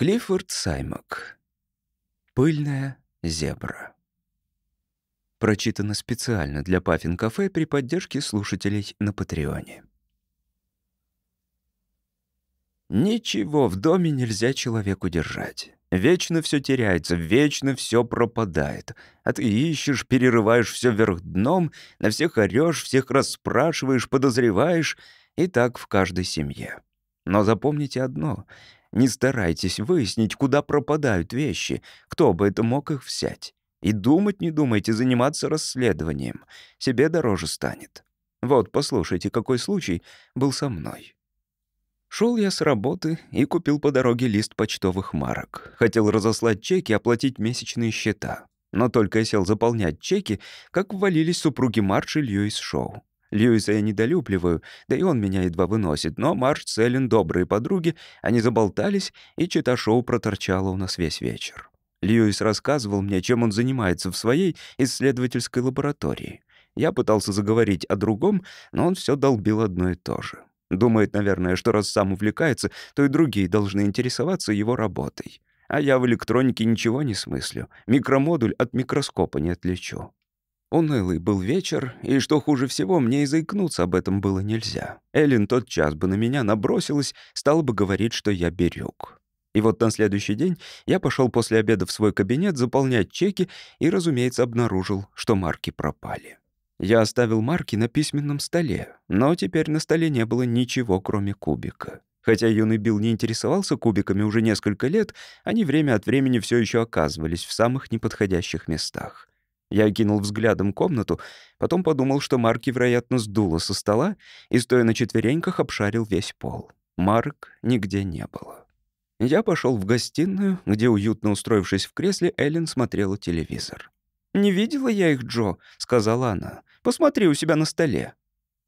Клиффорд Саймак. «Пыльная зебра». Прочитано специально для Паффин Кафе при поддержке слушателей на Патреоне. Ничего в доме нельзя человеку держать. Вечно все теряется, вечно все пропадает. А ты ищешь, перерываешь все вверх дном, на всех орешь, всех расспрашиваешь, подозреваешь, и так в каждой семье. Но запомните одно — не старайтесь выяснить, куда пропадают вещи, кто бы это мог их взять. И думать не думайте заниматься расследованием. Себе дороже станет. Вот, послушайте, какой случай был со мной. Шел я с работы и купил по дороге лист почтовых марок. Хотел разослать чеки и оплатить месячные счета. Но только я сел заполнять чеки, как ввалились супруги Марш и Льюис Шоу. Льюиса я недолюбливаю, да и он меня едва выносит, но Марш с Эллен добрые подруги, они заболтались, и чита-шоу проторчало у нас весь вечер. Льюис рассказывал мне, чем он занимается в своей исследовательской лаборатории. Я пытался заговорить о другом, но он все долбил одно и то же. Думает, наверное, что раз сам увлекается, то и другие должны интересоваться его работой. А я в электронике ничего не смыслю. Микромодуль от микроскопа не отличу. Унылый был вечер, и, что хуже всего, мне и заикнуться об этом было нельзя. Эллен тот час бы на меня набросилась, стала бы говорить, что я берег. И вот на следующий день я пошел после обеда в свой кабинет заполнять чеки и, разумеется, обнаружил, что марки пропали. Я оставил марки на письменном столе, но теперь на столе не было ничего, кроме кубика. Хотя юный Билл не интересовался кубиками уже несколько лет, они время от времени все еще оказывались в самых неподходящих местах. Я окинул взглядом комнату, потом подумал, что Марки, вероятно, сдуло со стола и, стоя на четвереньках, обшарил весь пол. Марк нигде не было. Я пошел в гостиную, где, уютно устроившись в кресле, Эллен смотрела телевизор. «Не видела я их, Джо», — сказала она. «Посмотри у себя на столе».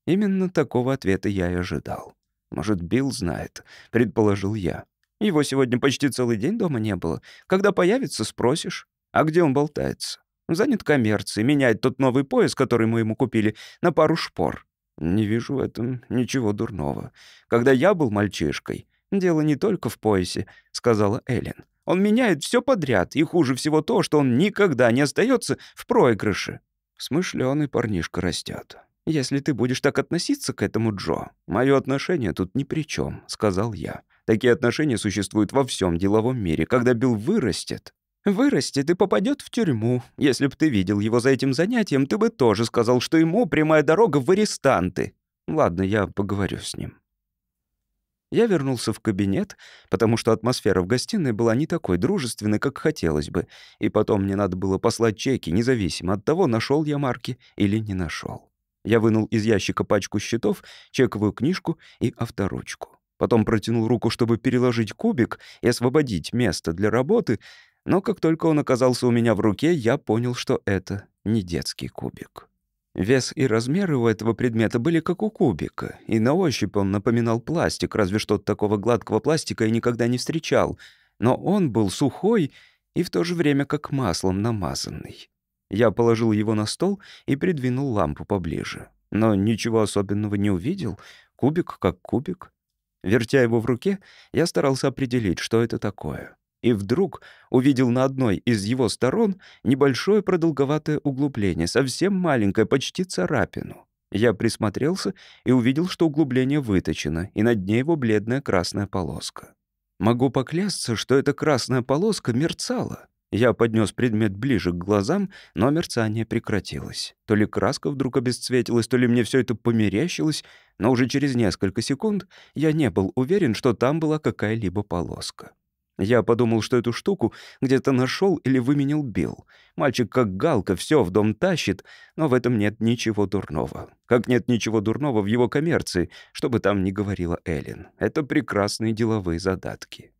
Именно такого ответа я и ожидал. «Может, Билл знает», — предположил я. «Его сегодня почти целый день дома не было. Когда появится, спросишь. А где он болтается?» Занят коммерцией, меняет тот новый пояс, который мы ему купили, на пару шпор. Не вижу в этом ничего дурного. Когда я был мальчишкой, дело не только в поясе, сказала Эллен. Он меняет все подряд, и хуже всего то, что он никогда не остается в проигрыше. Смышленый парнишка растет. «Если ты будешь так относиться к этому, Джо, мое отношение тут ни при чем», — сказал я. «Такие отношения существуют во всем деловом мире. Когда Билл вырастет, Вырастет и попадет в тюрьму. Если б ты видел его за этим занятием, ты бы тоже сказал, что ему прямая дорога в арестанты. Ладно, я поговорю с ним. Я вернулся в кабинет, потому что атмосфера в гостиной была не такой дружественной, как хотелось бы, и потом мне надо было послать чеки, независимо от того, нашел я марки или не нашел. Я вынул из ящика пачку счетов, чековую книжку и авторучку. Потом протянул руку, чтобы переложить кубик и освободить место для работы, но как только он оказался у меня в руке, я понял, что это не детский кубик. Вес и размеры у этого предмета были как у кубика, и на ощупь он напоминал пластик, разве что такого гладкого пластика я никогда не встречал. Но он был сухой и в то же время как маслом намазанный. Я положил его на стол и придвинул лампу поближе. Но ничего особенного не увидел. Кубик как кубик. Вертя его в руке, я старался определить, что это такое — и вдруг увидел на одной из его сторон небольшое продолговатое углубление, совсем маленькое, почти царапину. Я присмотрелся и увидел, что углубление выточено, и на дне его бледная красная полоска. Могу поклясться, что эта красная полоска мерцала. Я поднес предмет ближе к глазам, но мерцание прекратилось. То ли краска вдруг обесцветилась, то ли мне все это померещилось, но уже через несколько секунд я не был уверен, что там была какая-либо полоска. Я подумал, что эту штуку где-то нашел или выменил Билл. Мальчик как галка все в дом тащит, но в этом нет ничего дурного. Как нет ничего дурного в его коммерции, чтобы там не говорила Эллен. Это прекрасные деловые задатки.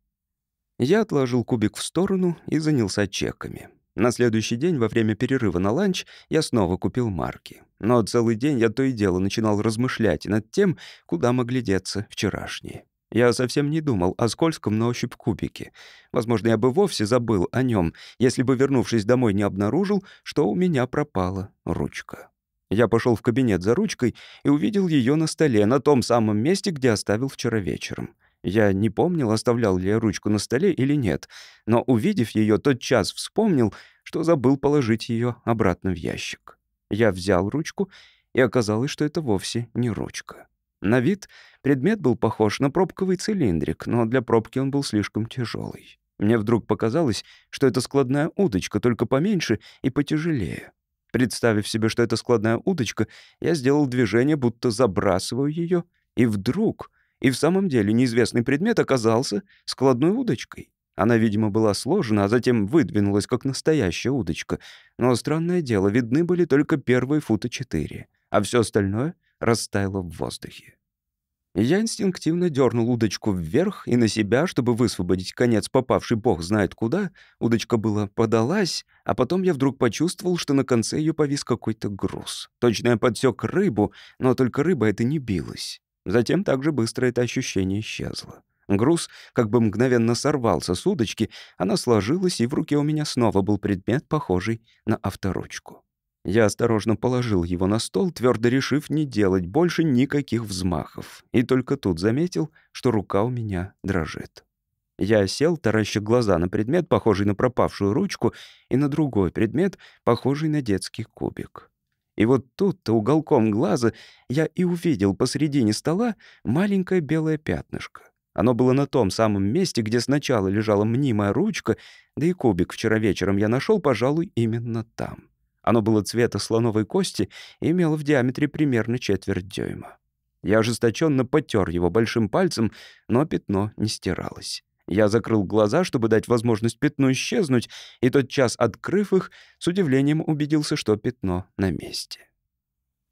Я отложил кубик в сторону и занялся чеками. На следующий день, во время перерыва на ланч, я снова купил марки. Но целый день я то и дело начинал размышлять над тем, куда могли деться вчерашние. Я совсем не думал о скользком на ощупь кубике. Возможно, я бы вовсе забыл о нем, если бы, вернувшись домой, не обнаружил, что у меня пропала ручка. Я пошел в кабинет за ручкой и увидел ее на столе, на том самом месте, где оставил вчера вечером. Я не помнил, оставлял ли я ручку на столе или нет, но, увидев ее, час, вспомнил, что забыл положить ее обратно в ящик. Я взял ручку, и оказалось, что это вовсе не ручка. На вид Предмет был похож на пробковый цилиндрик, но для пробки он был слишком тяжелый. Мне вдруг показалось, что это складная удочка, только поменьше и потяжелее. Представив себе, что это складная удочка, я сделал движение, будто забрасываю ее, и вдруг, и в самом деле неизвестный предмет оказался складной удочкой. Она, видимо, была сложена, а затем выдвинулась, как настоящая удочка. Но, странное дело, видны были только первые фута четыре, а все остальное растаяло в воздухе. Я инстинктивно дернул удочку вверх и на себя, чтобы высвободить конец, попавший бог знает куда. Удочка была подалась, а потом я вдруг почувствовал, что на конце ее повис какой-то груз. Точно я подсек рыбу, но только рыба это не билась. Затем также быстро это ощущение исчезло. Груз как бы мгновенно сорвался с удочки, она сложилась, и в руке у меня снова был предмет, похожий на авторучку. Я осторожно положил его на стол, твердо решив не делать больше никаких взмахов. И только тут заметил, что рука у меня дрожит. Я сел, тараща глаза на предмет, похожий на пропавшую ручку, и на другой предмет, похожий на детский кубик. И вот тут-то уголком глаза я и увидел посредине стола маленькое белое пятнышко. Оно было на том самом месте, где сначала лежала мнимая ручка, да и кубик вчера вечером я нашел, пожалуй, именно там. Оно было цвета слоновой кости и имело в диаметре примерно четверть дюйма. Я ожесточенно потер его большим пальцем, но пятно не стиралось. Я закрыл глаза, чтобы дать возможность пятну исчезнуть, и тот час, открыв их, с удивлением убедился, что пятно на месте.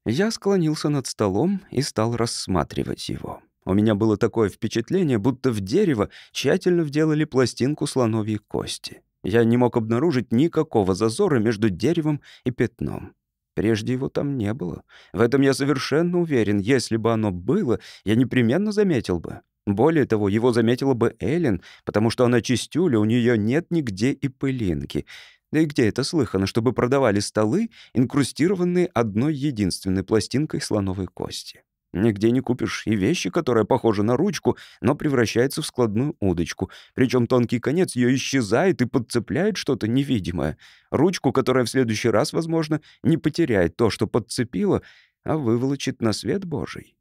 Я склонился над столом и стал рассматривать его. У меня было такое впечатление, будто в дерево тщательно вделали пластинку слоновьей кости. Я не мог обнаружить никакого зазора между деревом и пятном. Прежде его там не было. В этом я совершенно уверен. Если бы оно было, я непременно заметил бы. Более того, его заметила бы Эллен, потому что она чистюля, у нее нет нигде и пылинки. Да и где это слыхано, чтобы продавали столы, инкрустированные одной единственной пластинкой слоновой кости? Нигде не купишь и вещи, которая похожа на ручку, но превращается в складную удочку. Причем тонкий конец ее исчезает и подцепляет что-то невидимое. Ручку, которая в следующий раз, возможно, не потеряет то, что подцепила, а выволочит на свет Божий.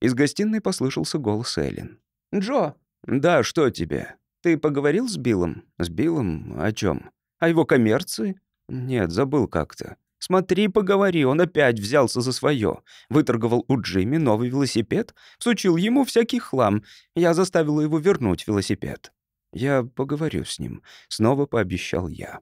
Из гостиной послышался голос Эллен. «Джо!» «Да, что тебе?» «Ты поговорил с Биллом?» «С Биллом? О чем? «О его коммерции?» «Нет, забыл как-то». Смотри, поговори, он опять взялся за свое. Выторговал у Джимми новый велосипед, всучил ему всякий хлам. Я заставила его вернуть велосипед. Я поговорю с ним, снова пообещал я.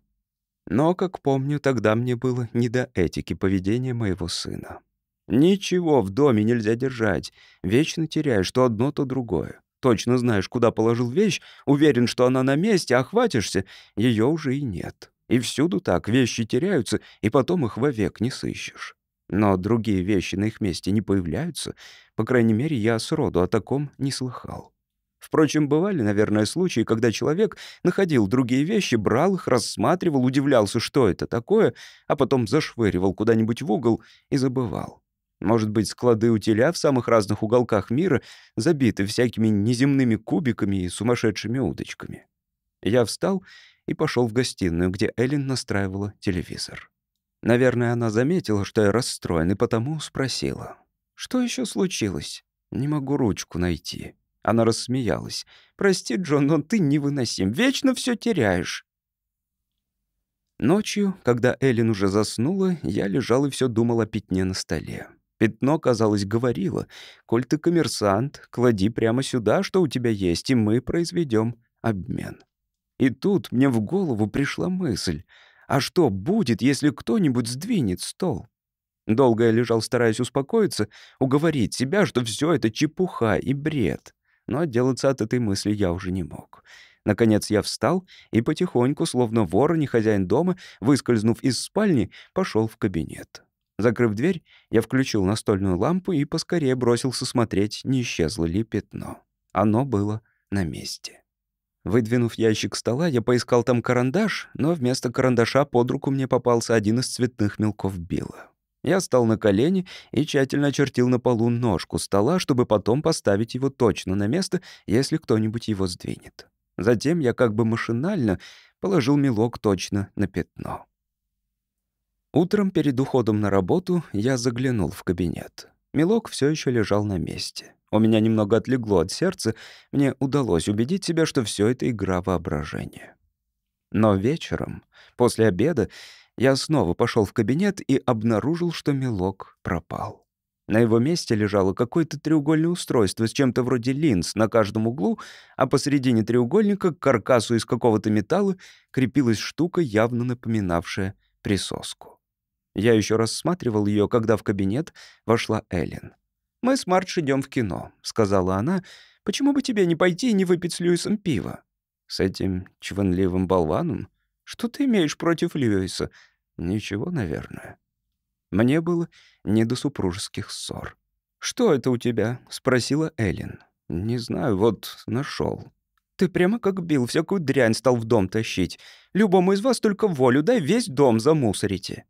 Но, как помню, тогда мне было не до этики поведения моего сына. Ничего в доме нельзя держать. Вечно теряешь то одно, то другое. Точно знаешь, куда положил вещь, уверен, что она на месте, а хватишься, ее уже и нет. И всюду так вещи теряются, и потом их вовек не сыщешь. Но другие вещи на их месте не появляются. По крайней мере, я сроду о таком не слыхал. Впрочем, бывали, наверное, случаи, когда человек находил другие вещи, брал их, рассматривал, удивлялся, что это такое, а потом зашвыривал куда-нибудь в угол и забывал. Может быть, склады утиля в самых разных уголках мира забиты всякими неземными кубиками и сумасшедшими удочками. Я встал и пошел в гостиную, где Эллен настраивала телевизор. Наверное, она заметила, что я расстроен, и потому спросила. «Что еще случилось? Не могу ручку найти». Она рассмеялась. «Прости, Джон, но ты невыносим. Вечно все теряешь». Ночью, когда Эллен уже заснула, я лежал и все думал о пятне на столе. Пятно, казалось, говорило, «Коль ты коммерсант, клади прямо сюда, что у тебя есть, и мы произведем обмен». И тут мне в голову пришла мысль, а что будет, если кто-нибудь сдвинет стол? Долго я лежал, стараясь успокоиться, уговорить себя, что все это чепуха и бред. Но отделаться от этой мысли я уже не мог. Наконец я встал и потихоньку, словно вор, не хозяин дома, выскользнув из спальни, пошел в кабинет. Закрыв дверь, я включил настольную лампу и поскорее бросился смотреть, не исчезло ли пятно. Оно было на месте. Выдвинув ящик стола, я поискал там карандаш, но вместо карандаша под руку мне попался один из цветных мелков Билла. Я встал на колени и тщательно очертил на полу ножку стола, чтобы потом поставить его точно на место, если кто-нибудь его сдвинет. Затем я как бы машинально положил мелок точно на пятно. Утром перед уходом на работу я заглянул в кабинет. Мелок все еще лежал на месте. У меня немного отлегло от сердца, мне удалось убедить себя, что все это игра воображения. Но вечером, после обеда, я снова пошел в кабинет и обнаружил, что мелок пропал. На его месте лежало какое-то треугольное устройство с чем-то вроде линз на каждом углу, а посередине треугольника к каркасу из какого-то металла крепилась штука, явно напоминавшая присоску. Я еще рассматривал ее, когда в кабинет вошла Эллен. «Мы с Мардж идем в кино», — сказала она. «Почему бы тебе не пойти и не выпить с Льюисом пиво?» «С этим чванливым болваном? Что ты имеешь против Льюиса?» «Ничего, наверное». Мне было не до супружеских ссор. «Что это у тебя?» — спросила Эллен. «Не знаю, вот нашел. «Ты прямо как бил, всякую дрянь стал в дом тащить. Любому из вас только волю дай, весь дом замусорите».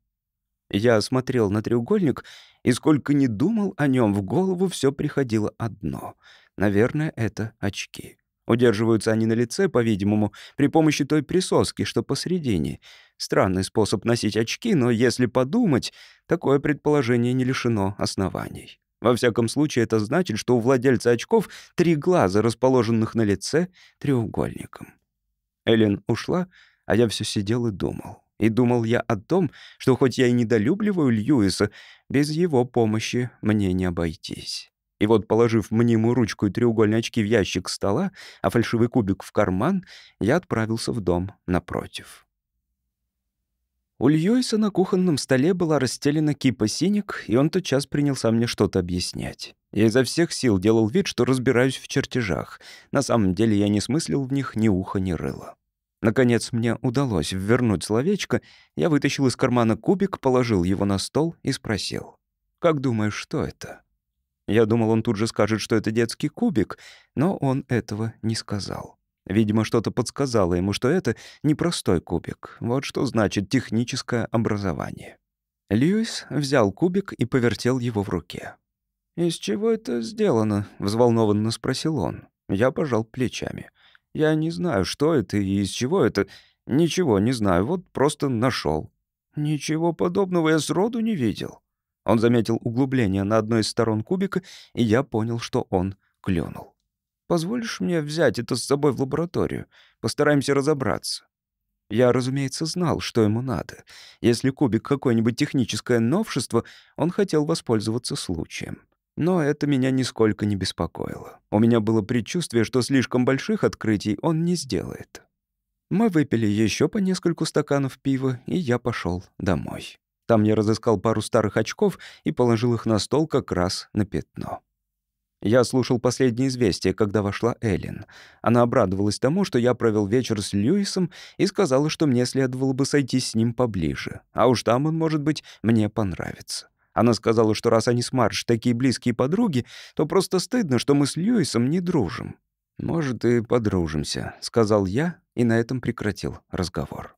Я смотрел на треугольник, и сколько ни думал о нем, в голову все приходило одно. Наверное, это очки. Удерживаются они на лице, по-видимому, при помощи той присоски, что посередине. Странный способ носить очки, но если подумать, такое предположение не лишено оснований. Во всяком случае, это значит, что у владельца очков три глаза, расположенных на лице треугольником. Эллен ушла, а я все сидел и думал. И думал я о том, что хоть я и недолюбливаю Льюиса, без его помощи мне не обойтись. И вот, положив мнимую ручку и треугольные очки в ящик стола, а фальшивый кубик в карман, я отправился в дом напротив. У Льюиса на кухонном столе была расстелена кипа синик, и он тотчас принялся мне что-то объяснять. Я изо всех сил делал вид, что разбираюсь в чертежах. На самом деле я не смыслил в них ни уха, ни рыла. Наконец мне удалось вернуть словечко, я вытащил из кармана кубик, положил его на стол и спросил. «Как думаешь, что это?» Я думал, он тут же скажет, что это детский кубик, но он этого не сказал. Видимо, что-то подсказало ему, что это непростой кубик. Вот что значит техническое образование. Льюис взял кубик и повертел его в руке. «Из чего это сделано?» — взволнованно спросил он. Я пожал плечами. Я не знаю, что это и из чего это. Ничего не знаю, вот просто нашел. Ничего подобного я сроду не видел. Он заметил углубление на одной из сторон кубика, и я понял, что он клюнул. «Позволишь мне взять это с собой в лабораторию? Постараемся разобраться». Я, разумеется, знал, что ему надо. Если кубик — какое-нибудь техническое новшество, он хотел воспользоваться случаем. Но это меня нисколько не беспокоило. У меня было предчувствие, что слишком больших открытий он не сделает. Мы выпили еще по нескольку стаканов пива, и я пошел домой. Там я разыскал пару старых очков и положил их на стол как раз на пятно. Я слушал последнее известие, когда вошла Эллен. Она обрадовалась тому, что я провел вечер с Льюисом и сказала, что мне следовало бы сойти с ним поближе, а уж там он, может быть, мне понравится. Она сказала, что раз они с Марш такие близкие подруги, то просто стыдно, что мы с Льюисом не дружим. «Может, и подружимся», — сказал я, и на этом прекратил разговор.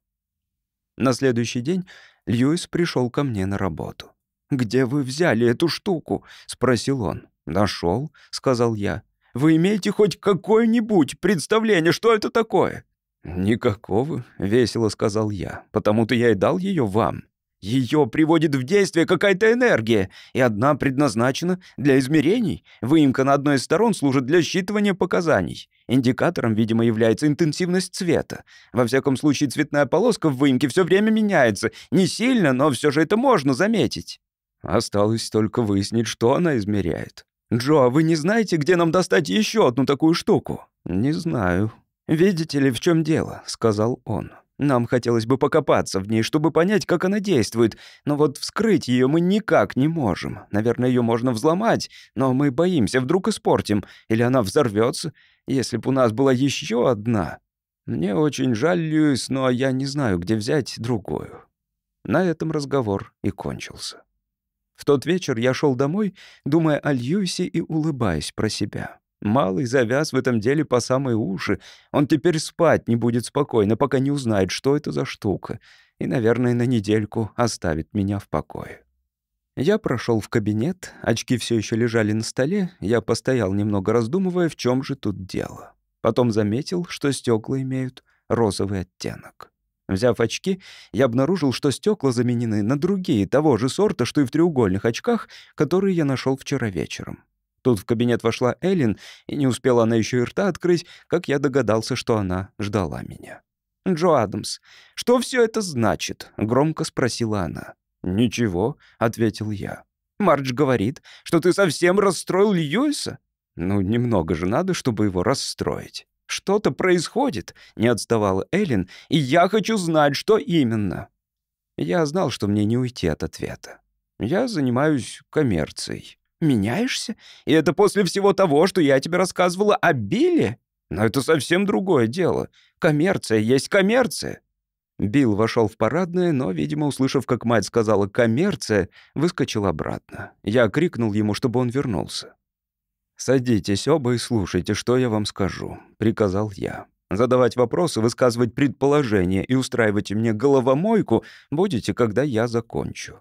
На следующий день Льюис пришел ко мне на работу. «Где вы взяли эту штуку?» — спросил он. «Нашел», — сказал я. «Вы имеете хоть какое-нибудь представление, что это такое?» «Никакого», — весело сказал я, — «потому-то я и дал ее вам». Ее приводит в действие какая-то энергия, и одна предназначена для измерений. Выемка на одной из сторон служит для считывания показаний. Индикатором, видимо, является интенсивность цвета. Во всяком случае, цветная полоска в выемке все время меняется. Не сильно, но все же это можно заметить. Осталось только выяснить, что она измеряет. «Джо, а вы не знаете, где нам достать еще одну такую штуку?» «Не знаю». «Видите ли, в чем дело?» — сказал он. Нам хотелось бы покопаться в ней, чтобы понять, как она действует, но вот вскрыть ее мы никак не можем. Наверное, ее можно взломать, но мы боимся, вдруг испортим, или она взорвется. Если бы у нас была еще одна. Мне очень жаль, Льюис, но я не знаю, где взять другую. На этом разговор и кончился. В тот вечер я шел домой, думая о Льюисе и улыбаясь про себя. Малый завяз в этом деле по самые уши. Он теперь спать не будет спокойно, пока не узнает, что это за штука. И, наверное, на недельку оставит меня в покое. Я прошел в кабинет, очки все еще лежали на столе, я постоял немного раздумывая, в чем же тут дело. Потом заметил, что стекла имеют розовый оттенок. Взяв очки, я обнаружил, что стекла заменены на другие того же сорта, что и в треугольных очках, которые я нашел вчера вечером. Тут в кабинет вошла Эллен, и не успела она еще и рта открыть, как я догадался, что она ждала меня. «Джо Адамс, что все это значит?» — громко спросила она. «Ничего», — ответил я. «Мардж говорит, что ты совсем расстроил Льюиса?» «Ну, немного же надо, чтобы его расстроить». «Что-то происходит», — не отставала Эллен, «и я хочу знать, что именно». Я знал, что мне не уйти от ответа. Я занимаюсь коммерцией. Меняешься? И это после всего того, что я тебе рассказывала о Билле? Но это совсем другое дело. Коммерция есть коммерция». Билл вошел в парадное, но, видимо, услышав, как мать сказала «коммерция», выскочил обратно. Я крикнул ему, чтобы он вернулся. «Садитесь оба и слушайте, что я вам скажу», — приказал я. «Задавать вопросы, высказывать предположения и устраивать мне головомойку будете, когда я закончу.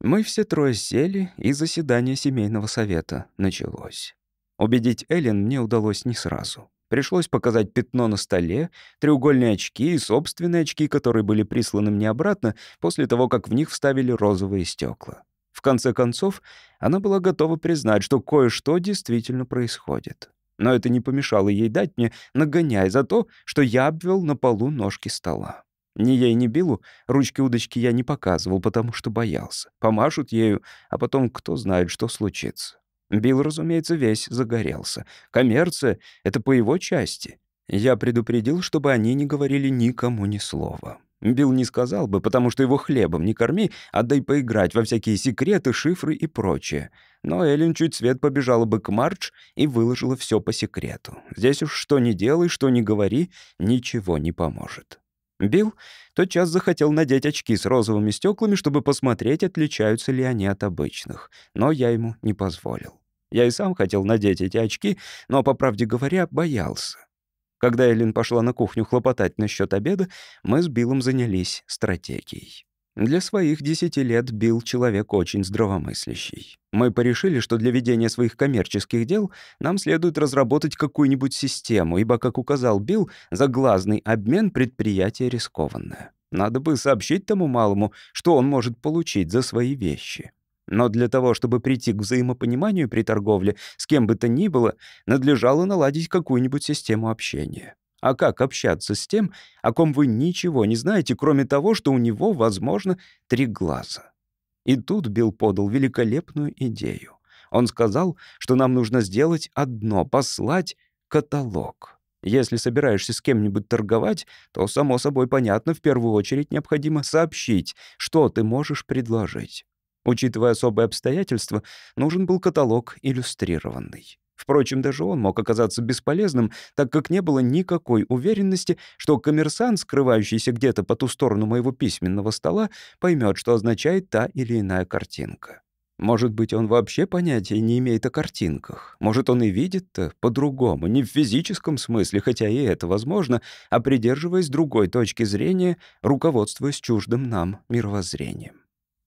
Мы все трое сели, и заседание семейного совета началось. Убедить Эллен мне удалось не сразу. Пришлось показать пятно на столе, треугольные очки и собственные очки, которые были присланы мне обратно после того, как в них вставили розовые стекла. В конце концов, она была готова признать, что кое-что действительно происходит. Но это не помешало ей дать мне нагоняй за то, что я обвел на полу ножки стола. Ни ей, ни Биллу ручки удочки я не показывал, потому что боялся. Помашут ею, а потом кто знает, что случится. Билл, разумеется, весь загорелся. Коммерция — это по его части. Я предупредил, чтобы они не говорили никому ни слова. Билл не сказал бы, потому что его хлебом не корми, а дай поиграть во всякие секреты, шифры и прочее. Но Эллен чуть свет побежала бы к Мардж и выложила все по секрету. Здесь уж что ни делай, что ни говори, ничего не поможет. Билл тотчас захотел надеть очки с розовыми стеклами, чтобы посмотреть, отличаются ли они от обычных. Но я ему не позволил. Я и сам хотел надеть эти очки, но, по правде говоря, боялся. Когда Эллен пошла на кухню хлопотать насчет обеда, мы с Биллом занялись стратегией. Для своих десяти лет Билл — человек очень здравомыслящий. Мы порешили, что для ведения своих коммерческих дел нам следует разработать какую-нибудь систему, ибо, как указал Билл, заглазный обмен предприятия рискованное. Надо бы сообщить тому малому, что он может получить за свои вещи. Но для того, чтобы прийти к взаимопониманию при торговле с кем бы то ни было, надлежало наладить какую-нибудь систему общения. А как общаться с тем, о ком вы ничего не знаете, кроме того, что у него, возможно, три глаза? И тут Билл подал великолепную идею. Он сказал, что нам нужно сделать одно — послать каталог. Если собираешься с кем-нибудь торговать, то, само собой понятно, в первую очередь необходимо сообщить, что ты можешь предложить. Учитывая особые обстоятельства, нужен был каталог иллюстрированный. Впрочем, даже он мог оказаться бесполезным, так как не было никакой уверенности, что коммерсант, скрывающийся где-то по ту сторону моего письменного стола, поймет, что означает та или иная картинка. Может быть, он вообще понятия не имеет о картинках. Может, он и видит-то по-другому, не в физическом смысле, хотя и это возможно, а придерживаясь другой точки зрения, руководствуясь чуждым нам мировоззрением.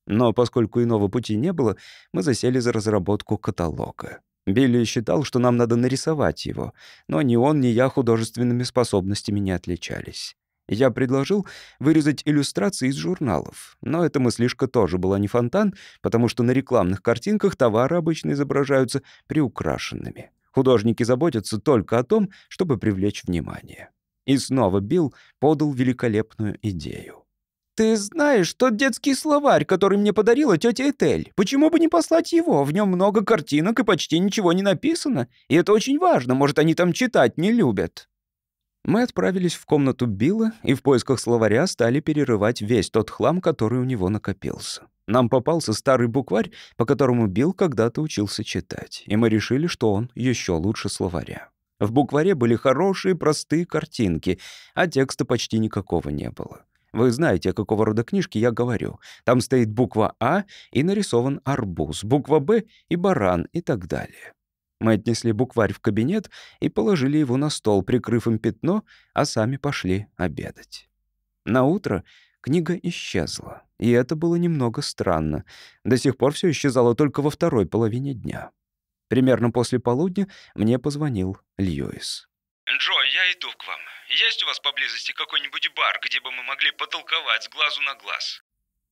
Но поскольку иного пути не было, мы засели за разработку каталога. Билли считал, что нам надо нарисовать его, но ни он, ни я художественными способностями не отличались. Я предложил вырезать иллюстрации из журналов, но эта мыслишка тоже была не фонтан, потому что на рекламных картинках товары обычно изображаются приукрашенными. Художники заботятся только о том, чтобы привлечь внимание. И снова Билл подал великолепную идею. «Ты знаешь тот детский словарь, который мне подарила тетя Этель? Почему бы не послать его? В нем много картинок и почти ничего не написано. И это очень важно, может, они там читать не любят». Мы отправились в комнату Билла и в поисках словаря стали перерывать весь тот хлам, который у него накопился. Нам попался старый букварь, по которому Билл когда-то учился читать, и мы решили, что он еще лучше словаря. В букваре были хорошие, простые картинки, а текста почти никакого не было. Вы знаете, о какого рода книжке я говорю. Там стоит буква «А» и нарисован арбуз, буква «Б» и баран и так далее. Мы отнесли букварь в кабинет и положили его на стол, прикрыв им пятно, а сами пошли обедать. На утро книга исчезла, и это было немного странно. До сих пор все исчезало только во второй половине дня. Примерно после полудня мне позвонил Льюис. «Джо, я иду к вам. Есть у вас поблизости какой-нибудь бар, где бы мы могли потолковать с глазу на глаз?»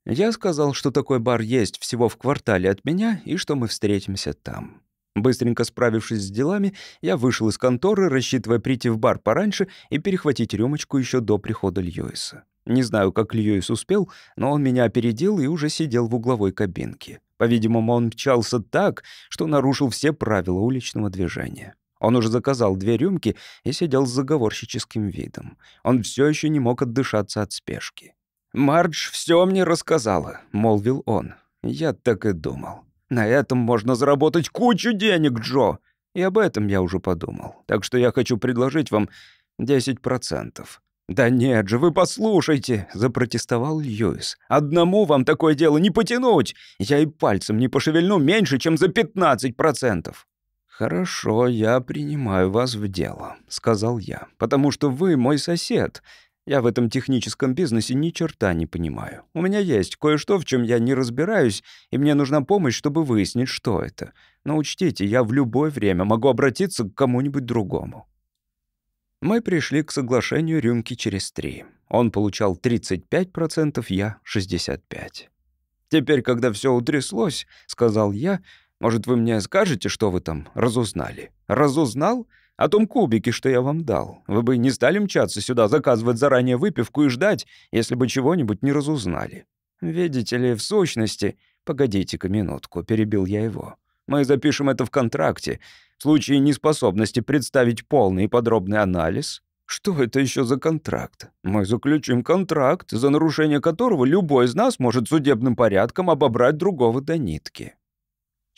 Я сказал, что такой бар есть всего в квартале от меня и что мы встретимся там. Быстренько справившись с делами, я вышел из конторы, рассчитывая прийти в бар пораньше и перехватить рюмочку еще до прихода Льюиса. Не знаю, как Льюис успел, но он меня опередил и уже сидел в угловой кабинке. По-видимому, он мчался так, что нарушил все правила уличного движения. Он уже заказал две рюмки и сидел с заговорщическим видом. Он все еще не мог отдышаться от спешки. «Мардж все мне рассказала», — молвил он. «Я так и думал. На этом можно заработать кучу денег, Джо!» И об этом я уже подумал. Так что я хочу предложить вам 10%. «Да нет же, вы послушайте!» — запротестовал Льюис. «Одному вам такое дело не потянуть! Я и пальцем не пошевельну меньше, чем за 15%!» «Хорошо, я принимаю вас в дело», — сказал я, «потому что вы мой сосед. Я в этом техническом бизнесе ни черта не понимаю. У меня есть кое-что, в чем я не разбираюсь, и мне нужна помощь, чтобы выяснить, что это. Но учтите, я в любое время могу обратиться к кому-нибудь другому». Мы пришли к соглашению рюмки через три. Он получал 35%, я — 65%. «Теперь, когда все утряслось, — сказал я, может, вы мне скажете, что вы там разузнали? Разузнал? О том кубике, что я вам дал. Вы бы не стали мчаться сюда, заказывать заранее выпивку и ждать, если бы чего-нибудь не разузнали. Видите ли, в сущности... Погодите-ка минутку, перебил я его. Мы запишем это в контракте. В случае неспособности представить полный и подробный анализ, что это еще за контракт? Мы заключим контракт, за нарушение которого любой из нас может судебным порядком обобрать другого до нитки.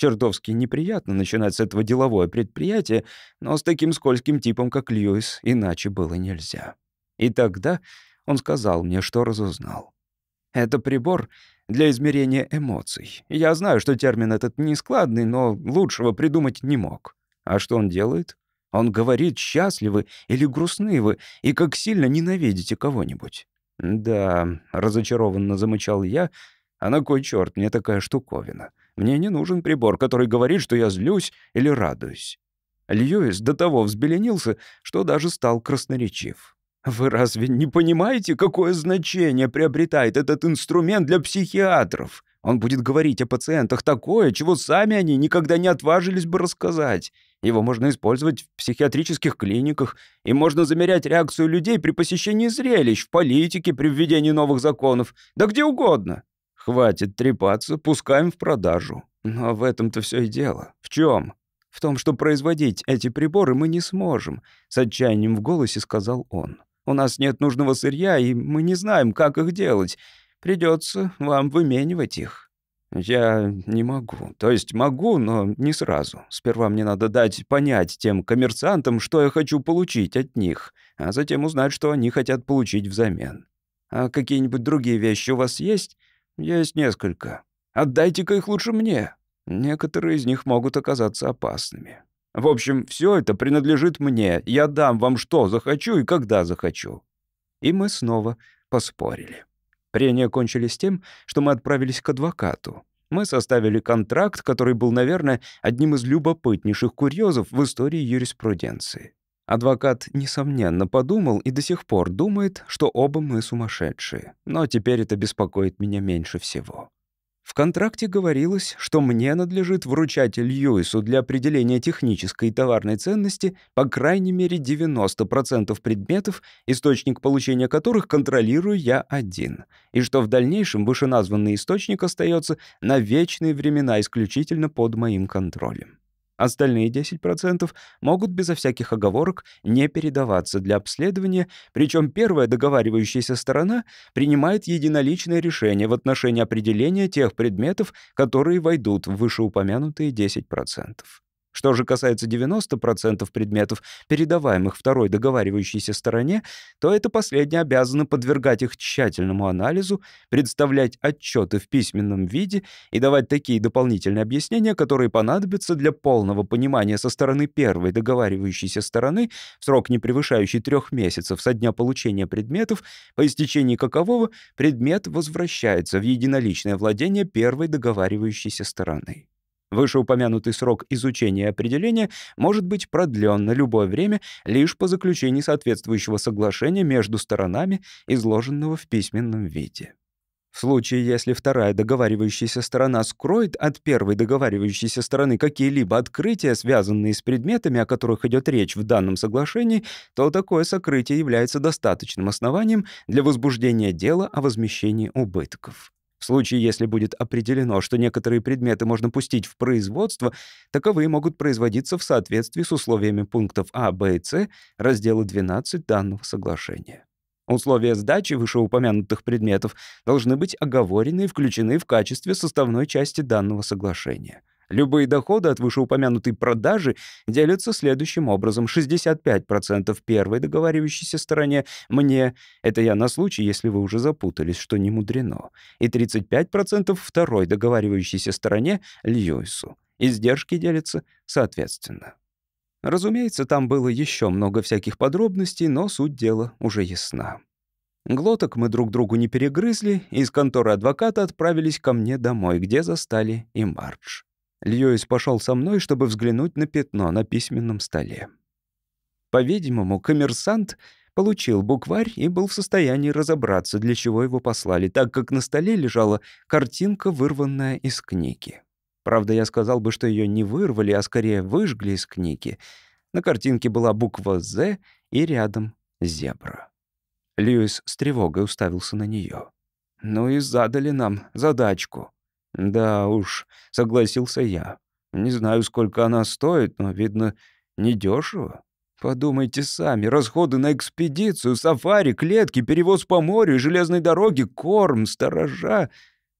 Чертовски неприятно начинать с этого деловое предприятие, но с таким скользким типом, как Льюис, иначе было нельзя. И тогда он сказал мне, что разузнал. «Это прибор для измерения эмоций. Я знаю, что термин этот нескладный, но лучшего придумать не мог. А что он делает? Он говорит, счастливы или грустны вы, и как сильно ненавидите кого-нибудь». «Да», — разочарованно замычал я, — «а на кой черт мне такая штуковина?» Мне не нужен прибор, который говорит, что я злюсь или радуюсь. Льюис до того взбеленился, что даже стал красноречив. «Вы разве не понимаете, какое значение приобретает этот инструмент для психиатров? Он будет говорить о пациентах такое, чего сами они никогда не отважились бы рассказать. Его можно использовать в психиатрических клиниках, и можно замерять реакцию людей при посещении зрелищ, в политике, при введении новых законов, да где угодно. Хватит трепаться, пускаем в продажу. Но в этом-то все и дело. В чем? В том, что производить эти приборы мы не сможем, с отчаянием в голосе сказал он. У нас нет нужного сырья, и мы не знаем, как их делать. Придется вам выменивать их. «Я не могу. То есть могу, но не сразу. Сперва мне надо дать понять тем коммерсантам, что я хочу получить от них, а затем узнать, что они хотят получить взамен. А какие-нибудь другие вещи у вас есть? «Есть несколько. Отдайте-ка их лучше мне. Некоторые из них могут оказаться опасными. В общем, все это принадлежит мне. Я дам вам что захочу и когда захочу». И мы снова поспорили. Прения кончились тем, что мы отправились к адвокату. Мы составили контракт, который был, наверное, одним из любопытнейших курьезов в истории юриспруденции. Адвокат, несомненно, подумал и до сих пор думает, что оба мы сумасшедшие. Но теперь это беспокоит меня меньше всего. В контракте говорилось, что мне надлежит вручать Льюису для определения технической и товарной ценности по крайней мере 90% предметов, источник получения которых контролирую я один, и что в дальнейшем вышеназванный источник остается на вечные времена исключительно под моим контролем. Остальные 10% могут безо всяких оговорок не передаваться для обследования, причем первая договаривающаяся сторона принимает единоличное решение в отношении определения тех предметов, которые войдут в вышеупомянутые 10%. Что же касается 90% предметов, передаваемых второй договаривающейся стороне, то это последнее обязано подвергать их тщательному анализу, представлять отчеты в письменном виде и давать такие дополнительные объяснения, которые понадобятся для полного понимания со стороны первой договаривающейся стороны в срок, не превышающий трех месяцев со дня получения предметов, по истечении какового предмет возвращается в единоличное владение первой договаривающейся стороны. Вышеупомянутый срок изучения определения может быть продлен на любое время лишь по заключении соответствующего соглашения между сторонами, изложенного в письменном виде. В случае, если вторая договаривающаяся сторона скроет от первой договаривающейся стороны какие-либо открытия, связанные с предметами, о которых идет речь в данном соглашении, то такое сокрытие является достаточным основанием для возбуждения дела о возмещении убытков. В случае, если будет определено, что некоторые предметы можно пустить в производство, таковые могут производиться в соответствии с условиями пунктов А, Б и С раздела 12 данного соглашения. Условия сдачи вышеупомянутых предметов должны быть оговорены и включены в качестве составной части данного соглашения. Любые доходы от вышеупомянутой продажи делятся следующим образом. 65% первой договаривающейся стороне мне, это я на случай, если вы уже запутались, что не мудрено, и 35% второй договаривающейся стороне Льюису. Издержки делятся соответственно. Разумеется, там было еще много всяких подробностей, но суть дела уже ясна. Глоток мы друг другу не перегрызли, и из конторы адвоката отправились ко мне домой, где застали и Мардж. Льюис пошел со мной, чтобы взглянуть на пятно на письменном столе. По-видимому, коммерсант получил букварь и был в состоянии разобраться, для чего его послали, так как на столе лежала картинка, вырванная из книги. Правда, я сказал бы, что ее не вырвали, а скорее выжгли из книги. На картинке была буква «З» и рядом «Зебра». Льюис с тревогой уставился на нее. «Ну и задали нам задачку», «Да уж», — согласился я. «Не знаю, сколько она стоит, но, видно, недешево. Подумайте сами, расходы на экспедицию, сафари, клетки, перевоз по морю, железной дороге, корм, сторожа.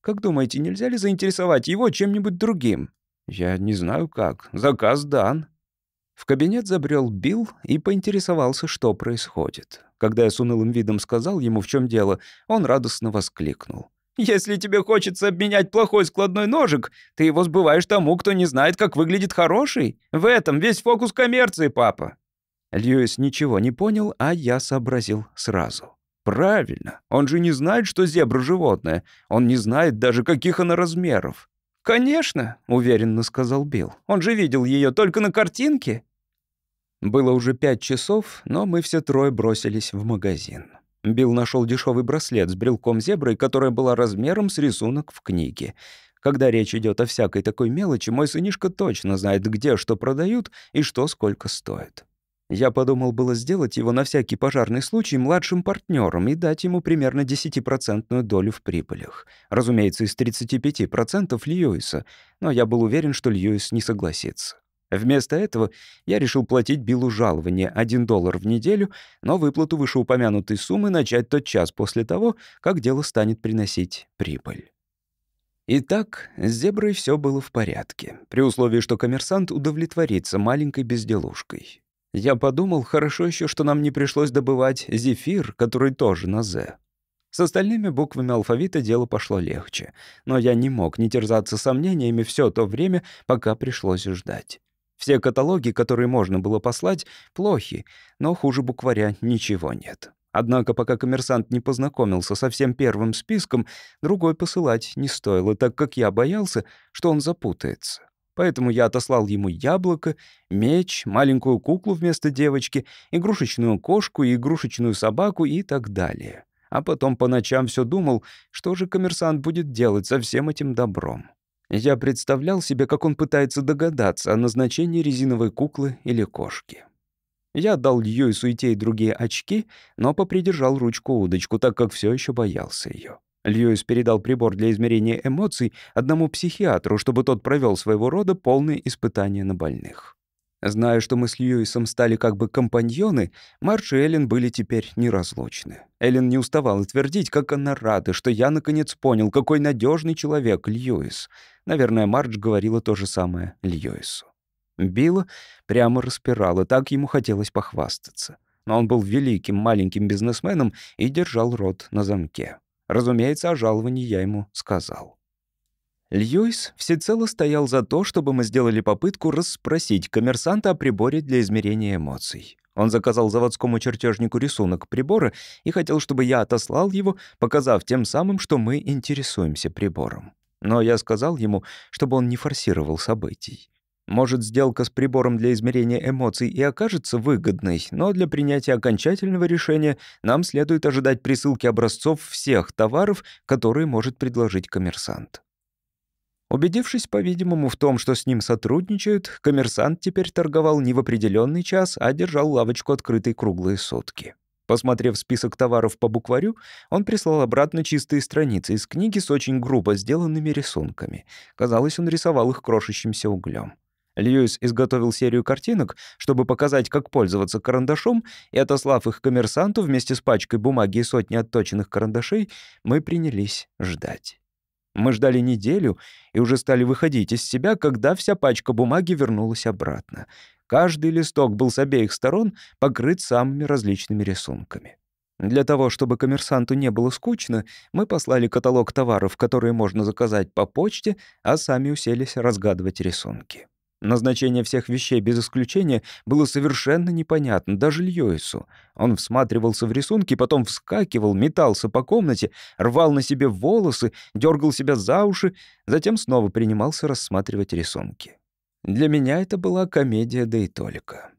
Как думаете, нельзя ли заинтересовать его чем-нибудь другим? Я не знаю как. Заказ дан. В кабинет забрел Билл и поинтересовался, что происходит. Когда я с унылым видом сказал ему, в чем дело, он радостно воскликнул. Если тебе хочется обменять плохой складной ножик, ты его сбываешь тому, кто не знает, как выглядит хороший. В этом весь фокус коммерции, папа». Льюис ничего не понял, а я сообразил сразу. «Правильно. Он же не знает, что зебра — животное. Он не знает даже, каких она размеров». «Конечно», — уверенно сказал Билл. «Он же видел ее только на картинке». Было уже пять часов, но мы все трое бросились в магазин. Билл нашел дешевый браслет с брелком зебры, которая была размером с рисунок в книге. Когда речь идет о всякой такой мелочи, мой сынишка точно знает, где что продают и что сколько стоит. Я подумал было сделать его на всякий пожарный случай младшим партнером и дать ему примерно 10% долю в прибылях. Разумеется, из 35% Льюиса, но я был уверен, что Льюис не согласится. Вместо этого я решил платить Биллу жалование 1 доллар в неделю, но выплату вышеупомянутой суммы начать тот час после того, как дело станет приносить прибыль. Итак, с зеброй все было в порядке, при условии, что коммерсант удовлетворится маленькой безделушкой. Я подумал, хорошо еще, что нам не пришлось добывать зефир, который тоже на «З». С остальными буквами алфавита дело пошло легче, но я не мог не терзаться сомнениями все то время, пока пришлось ждать. Все каталоги, которые можно было послать, плохи, но хуже букваря ничего нет. Однако, пока коммерсант не познакомился со всем первым списком, другой посылать не стоило, так как я боялся, что он запутается. Поэтому я отослал ему яблоко, меч, маленькую куклу вместо девочки, игрушечную кошку и игрушечную собаку и так далее. А потом по ночам все думал, что же коммерсант будет делать со всем этим добром. Я представлял себе, как он пытается догадаться о назначении резиновой куклы или кошки. Я дал Лью и Суете и другие очки, но попридержал ручку-удочку, так как все еще боялся ее. Льюис передал прибор для измерения эмоций одному психиатру, чтобы тот провел своего рода полные испытания на больных. Зная, что мы с Льюисом стали как бы компаньоны, Марш и Эллен были теперь неразлучны. Эллен не уставала твердить, как она рада, что я наконец понял, какой надежный человек Льюис. Наверное, Мардж говорила то же самое Льюису. Билла прямо распирал, и так ему хотелось похвастаться. Но он был великим маленьким бизнесменом и держал рот на замке. Разумеется, о жаловании я ему сказал. Льюис всецело стоял за то, чтобы мы сделали попытку расспросить коммерсанта о приборе для измерения эмоций. Он заказал заводскому чертежнику рисунок прибора и хотел, чтобы я отослал его, показав тем самым, что мы интересуемся прибором. Но я сказал ему, чтобы он не форсировал событий. Может, сделка с прибором для измерения эмоций и окажется выгодной, но для принятия окончательного решения нам следует ожидать присылки образцов всех товаров, которые может предложить коммерсант. Убедившись, по-видимому, в том, что с ним сотрудничают, коммерсант теперь торговал не в определенный час, а держал лавочку открытой круглые сутки. Посмотрев список товаров по букварю, он прислал обратно чистые страницы из книги с очень грубо сделанными рисунками. Казалось, он рисовал их крошащимся углем. Льюис изготовил серию картинок, чтобы показать, как пользоваться карандашом, и, отослав их коммерсанту вместе с пачкой бумаги и сотней отточенных карандашей, мы принялись ждать. Мы ждали неделю и уже стали выходить из себя, когда вся пачка бумаги вернулась обратно. Каждый листок был с обеих сторон покрыт самыми различными рисунками. Для того, чтобы коммерсанту не было скучно, мы послали каталог товаров, которые можно заказать по почте, а сами уселись разгадывать рисунки. Назначение всех вещей без исключения было совершенно непонятно даже Льюису. Он всматривался в рисунки, потом вскакивал, метался по комнате, рвал на себе волосы, дергал себя за уши, затем снова принимался рассматривать рисунки. Для меня это была комедия, да и только.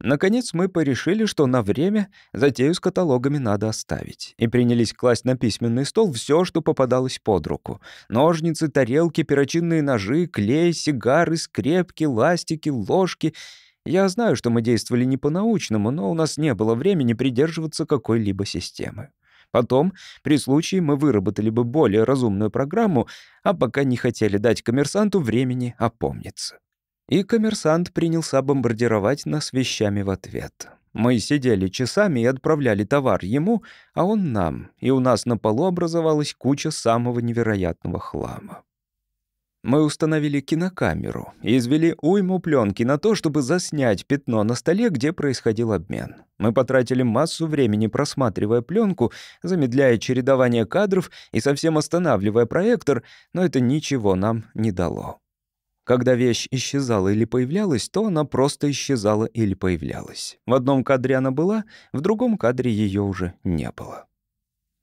Наконец мы порешили, что на время затею с каталогами надо оставить, и принялись класть на письменный стол все, что попадалось под руку. Ножницы, тарелки, перочинные ножи, клей, сигары, скрепки, ластики, ложки. Я знаю, что мы действовали не по-научному, но у нас не было времени придерживаться какой-либо системы. Потом, при случае, мы выработали бы более разумную программу, а пока не хотели дать коммерсанту времени опомниться. И коммерсант принялся бомбардировать нас вещами в ответ. Мы сидели часами и отправляли товар ему, а он нам, и у нас на полу образовалась куча самого невероятного хлама. Мы установили кинокамеру и извели уйму пленки на то, чтобы заснять пятно на столе, где происходил обмен. Мы потратили массу времени, просматривая пленку, замедляя чередование кадров и совсем останавливая проектор, но это ничего нам не дало. Когда вещь исчезала или появлялась, то она просто исчезала или появлялась. В одном кадре она была, в другом кадре ее уже не было.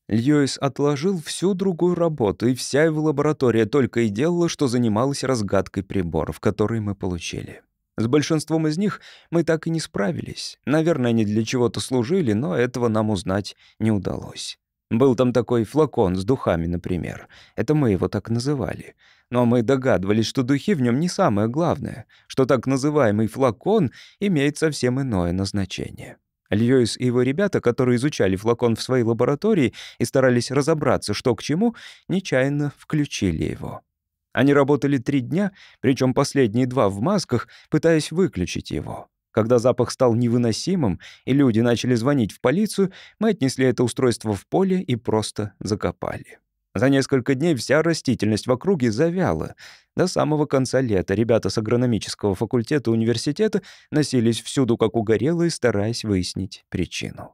Льюис отложил всю другую работу, и вся его лаборатория только и делала, что занималась разгадкой приборов, которые мы получили. С большинством из них мы так и не справились. Наверное, они для чего-то служили, но этого нам узнать не удалось. Был там такой флакон с духами, например. Это мы его так называли. Но мы догадывались, что духи в нем не самое главное, что так называемый флакон имеет совсем иное назначение. Льюис и его ребята, которые изучали флакон в своей лаборатории и старались разобраться, что к чему, нечаянно включили его. Они работали три дня, причем последние два в масках, пытаясь выключить его. Когда запах стал невыносимым, и люди начали звонить в полицию, мы отнесли это устройство в поле и просто закопали. За несколько дней вся растительность в округе завяла. До самого конца лета ребята с агрономического факультета университета носились всюду как угорелые, стараясь выяснить причину.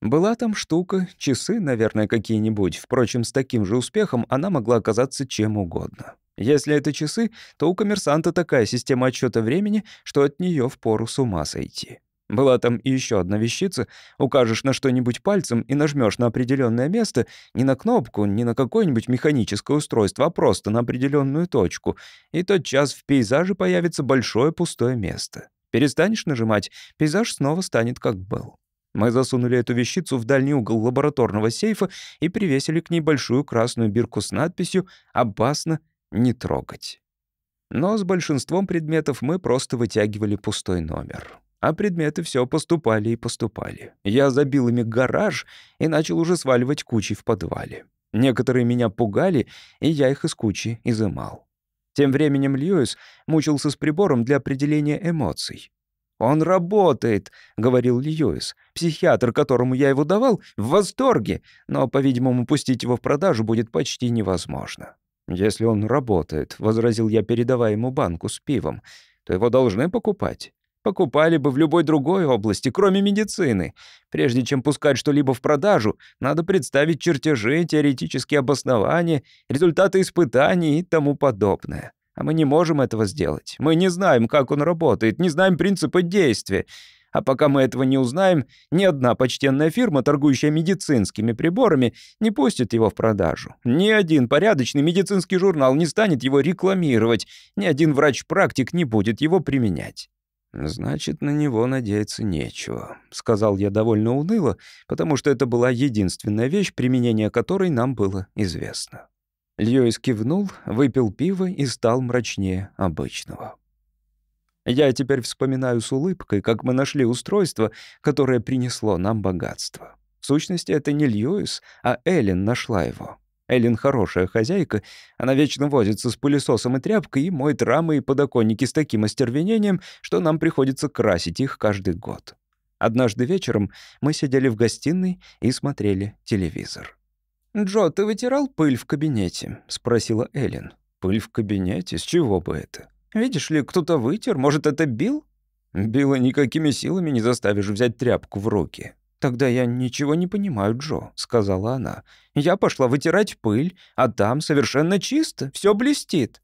Была там штука, часы, наверное, какие-нибудь. Впрочем, с таким же успехом она могла оказаться чем угодно. Если это часы, то у коммерсанта такая система отчета времени, что от нее впору с ума сойти. Была там и еще одна вещица. Укажешь на что-нибудь пальцем и нажмешь на определенное место, не на кнопку, не на какое-нибудь механическое устройство, а просто на определенную точку. И тотчас в пейзаже появится большое пустое место. Перестанешь нажимать, пейзаж снова станет как был. Мы засунули эту вещицу в дальний угол лабораторного сейфа и привесили к ней большую красную бирку с надписью «Опасно не трогать». Но с большинством предметов мы просто вытягивали пустой номер. А предметы все поступали и поступали. Я забил ими гараж и начал уже сваливать кучи в подвале. Некоторые меня пугали, и я их из кучи изымал. Тем временем Льюис мучился с прибором для определения эмоций. «Он работает», — говорил Льюис. «Психиатр, которому я его давал, в восторге, но, по-видимому, пустить его в продажу будет почти невозможно». «Если он работает», — возразил я, передавая ему банку с пивом, — «то его должны покупать» покупали бы в любой другой области, кроме медицины. Прежде чем пускать что-либо в продажу, надо представить чертежи, теоретические обоснования, результаты испытаний и тому подобное. А мы не можем этого сделать. Мы не знаем, как он работает, не знаем принципы действия. А пока мы этого не узнаем, ни одна почтенная фирма, торгующая медицинскими приборами, не пустит его в продажу. Ни один порядочный медицинский журнал не станет его рекламировать, ни один врач-практик не будет его применять. «Значит, на него надеяться нечего», — сказал я довольно уныло, потому что это была единственная вещь, применение которой нам было известно. Льюис кивнул, выпил пиво и стал мрачнее обычного. Я теперь вспоминаю с улыбкой, как мы нашли устройство, которое принесло нам богатство. В сущности, это не Льюис, а Эллен нашла его. Эллен хорошая хозяйка, она вечно возится с пылесосом и тряпкой и моет рамы и подоконники с таким остервенением, что нам приходится красить их каждый год. Однажды вечером мы сидели в гостиной и смотрели телевизор. «Джо, ты вытирал пыль в кабинете?» — спросила Эллен. «Пыль в кабинете? С чего бы это? Видишь ли, кто-то вытер, может, это Билл?» «Билла никакими силами не заставишь взять тряпку в руки», «Тогда я ничего не понимаю, Джо», — сказала она. «Я пошла вытирать пыль, а там совершенно чисто, все блестит».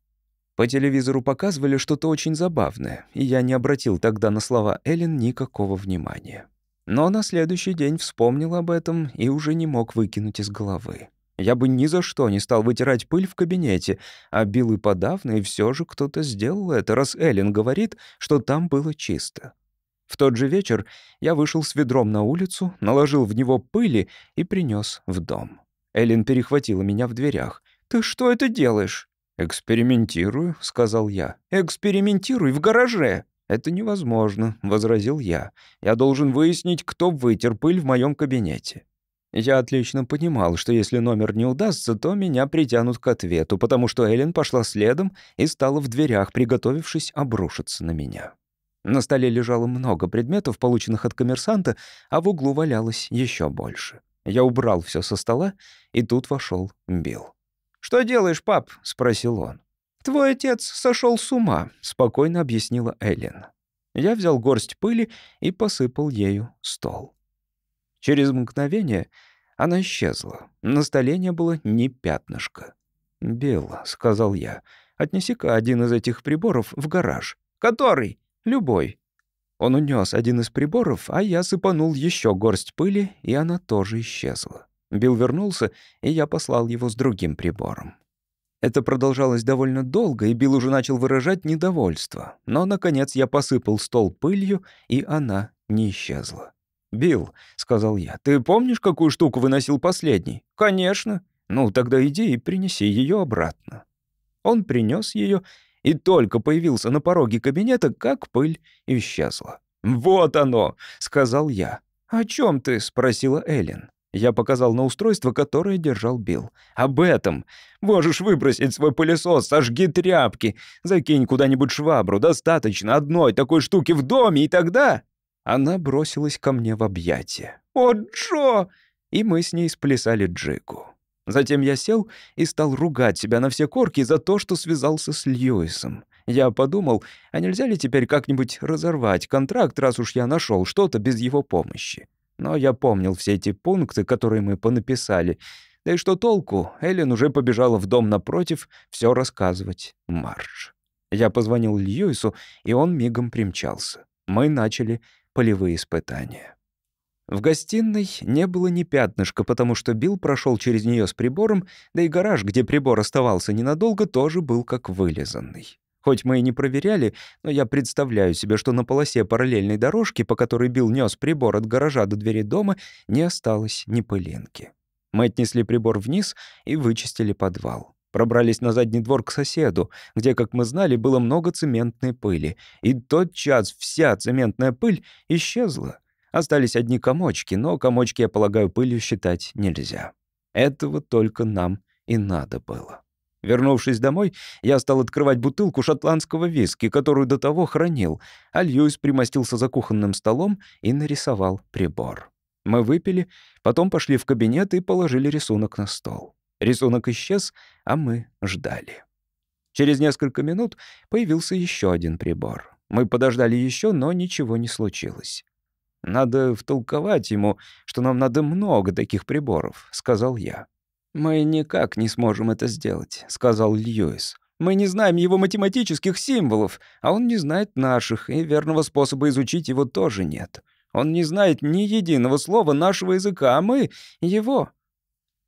По телевизору показывали что-то очень забавное, и я не обратил тогда на слова Эллен никакого внимания. Но на следующий день вспомнил об этом и уже не мог выкинуть из головы. Я бы ни за что не стал вытирать пыль в кабинете, а бил и подавно, и все же кто-то сделал это, раз Эллен говорит, что там было чисто. В тот же вечер я вышел с ведром на улицу, наложил в него пыли и принес в дом. Элин перехватила меня в дверях. «Ты что это делаешь?» «Экспериментирую», — сказал я. «Экспериментируй в гараже!» «Это невозможно», — возразил я. «Я должен выяснить, кто вытер пыль в моем кабинете». Я отлично понимал, что если номер не удастся, то меня притянут к ответу, потому что Элин пошла следом и стала в дверях, приготовившись обрушиться на меня. На столе лежало много предметов, полученных от коммерсанта, а в углу валялось еще больше. Я убрал все со стола, и тут вошел Билл. «Что делаешь, пап?» — спросил он. «Твой отец сошел с ума», — спокойно объяснила Эллен. Я взял горсть пыли и посыпал ею стол. Через мгновение она исчезла. На столе не было ни пятнышка. «Билл», — сказал я, — «отнеси-ка один из этих приборов в гараж». «Который?» Любой. Он унес один из приборов, а я сыпанул еще горсть пыли, и она тоже исчезла. Билл вернулся, и я послал его с другим прибором. Это продолжалось довольно долго, и Билл уже начал выражать недовольство. Но, наконец, я посыпал стол пылью, и она не исчезла. «Билл», — сказал я, — «ты помнишь, какую штуку выносил последний?» «Конечно». «Ну, тогда иди и принеси ее обратно». Он принес ее, и только появился на пороге кабинета, как пыль исчезла. «Вот оно!» — сказал я. «О чем ты?» — спросила Эллен. Я показал на устройство, которое держал Билл. «Об этом! Можешь выбросить свой пылесос, сожги тряпки, закинь куда-нибудь швабру, достаточно одной такой штуки в доме, и тогда...» Она бросилась ко мне в объятия. «О, Джо!» И мы с ней сплясали джигу. Затем я сел и стал ругать себя на все корки за то, что связался с Льюисом. Я подумал, а нельзя ли теперь как-нибудь разорвать контракт, раз уж я нашел что-то без его помощи. Но я помнил все эти пункты, которые мы понаписали. Да и что толку, Эллен уже побежала в дом напротив все рассказывать Марш. Я позвонил Льюису, и он мигом примчался. Мы начали полевые испытания. В гостиной не было ни пятнышка, потому что Билл прошел через нее с прибором, да и гараж, где прибор оставался ненадолго, тоже был как вылизанный. Хоть мы и не проверяли, но я представляю себе, что на полосе параллельной дорожки, по которой Билл нес прибор от гаража до двери дома, не осталось ни пылинки. Мы отнесли прибор вниз и вычистили подвал. Пробрались на задний двор к соседу, где, как мы знали, было много цементной пыли. И тотчас вся цементная пыль исчезла — Остались одни комочки, но комочки, я полагаю, пылью считать нельзя. Этого только нам и надо было. Вернувшись домой, я стал открывать бутылку шотландского виски, которую до того хранил, а Льюис примостился за кухонным столом и нарисовал прибор. Мы выпили, потом пошли в кабинет и положили рисунок на стол. Рисунок исчез, а мы ждали. Через несколько минут появился еще один прибор. Мы подождали еще, но ничего не случилось. Надо втолковать ему, что нам надо много таких приборов, сказал я. Мы никак не сможем это сделать, сказал Льюис. Мы не знаем его математических символов, а он не знает наших, и верного способа изучить его тоже нет. Он не знает ни единого слова нашего языка, а мы — его.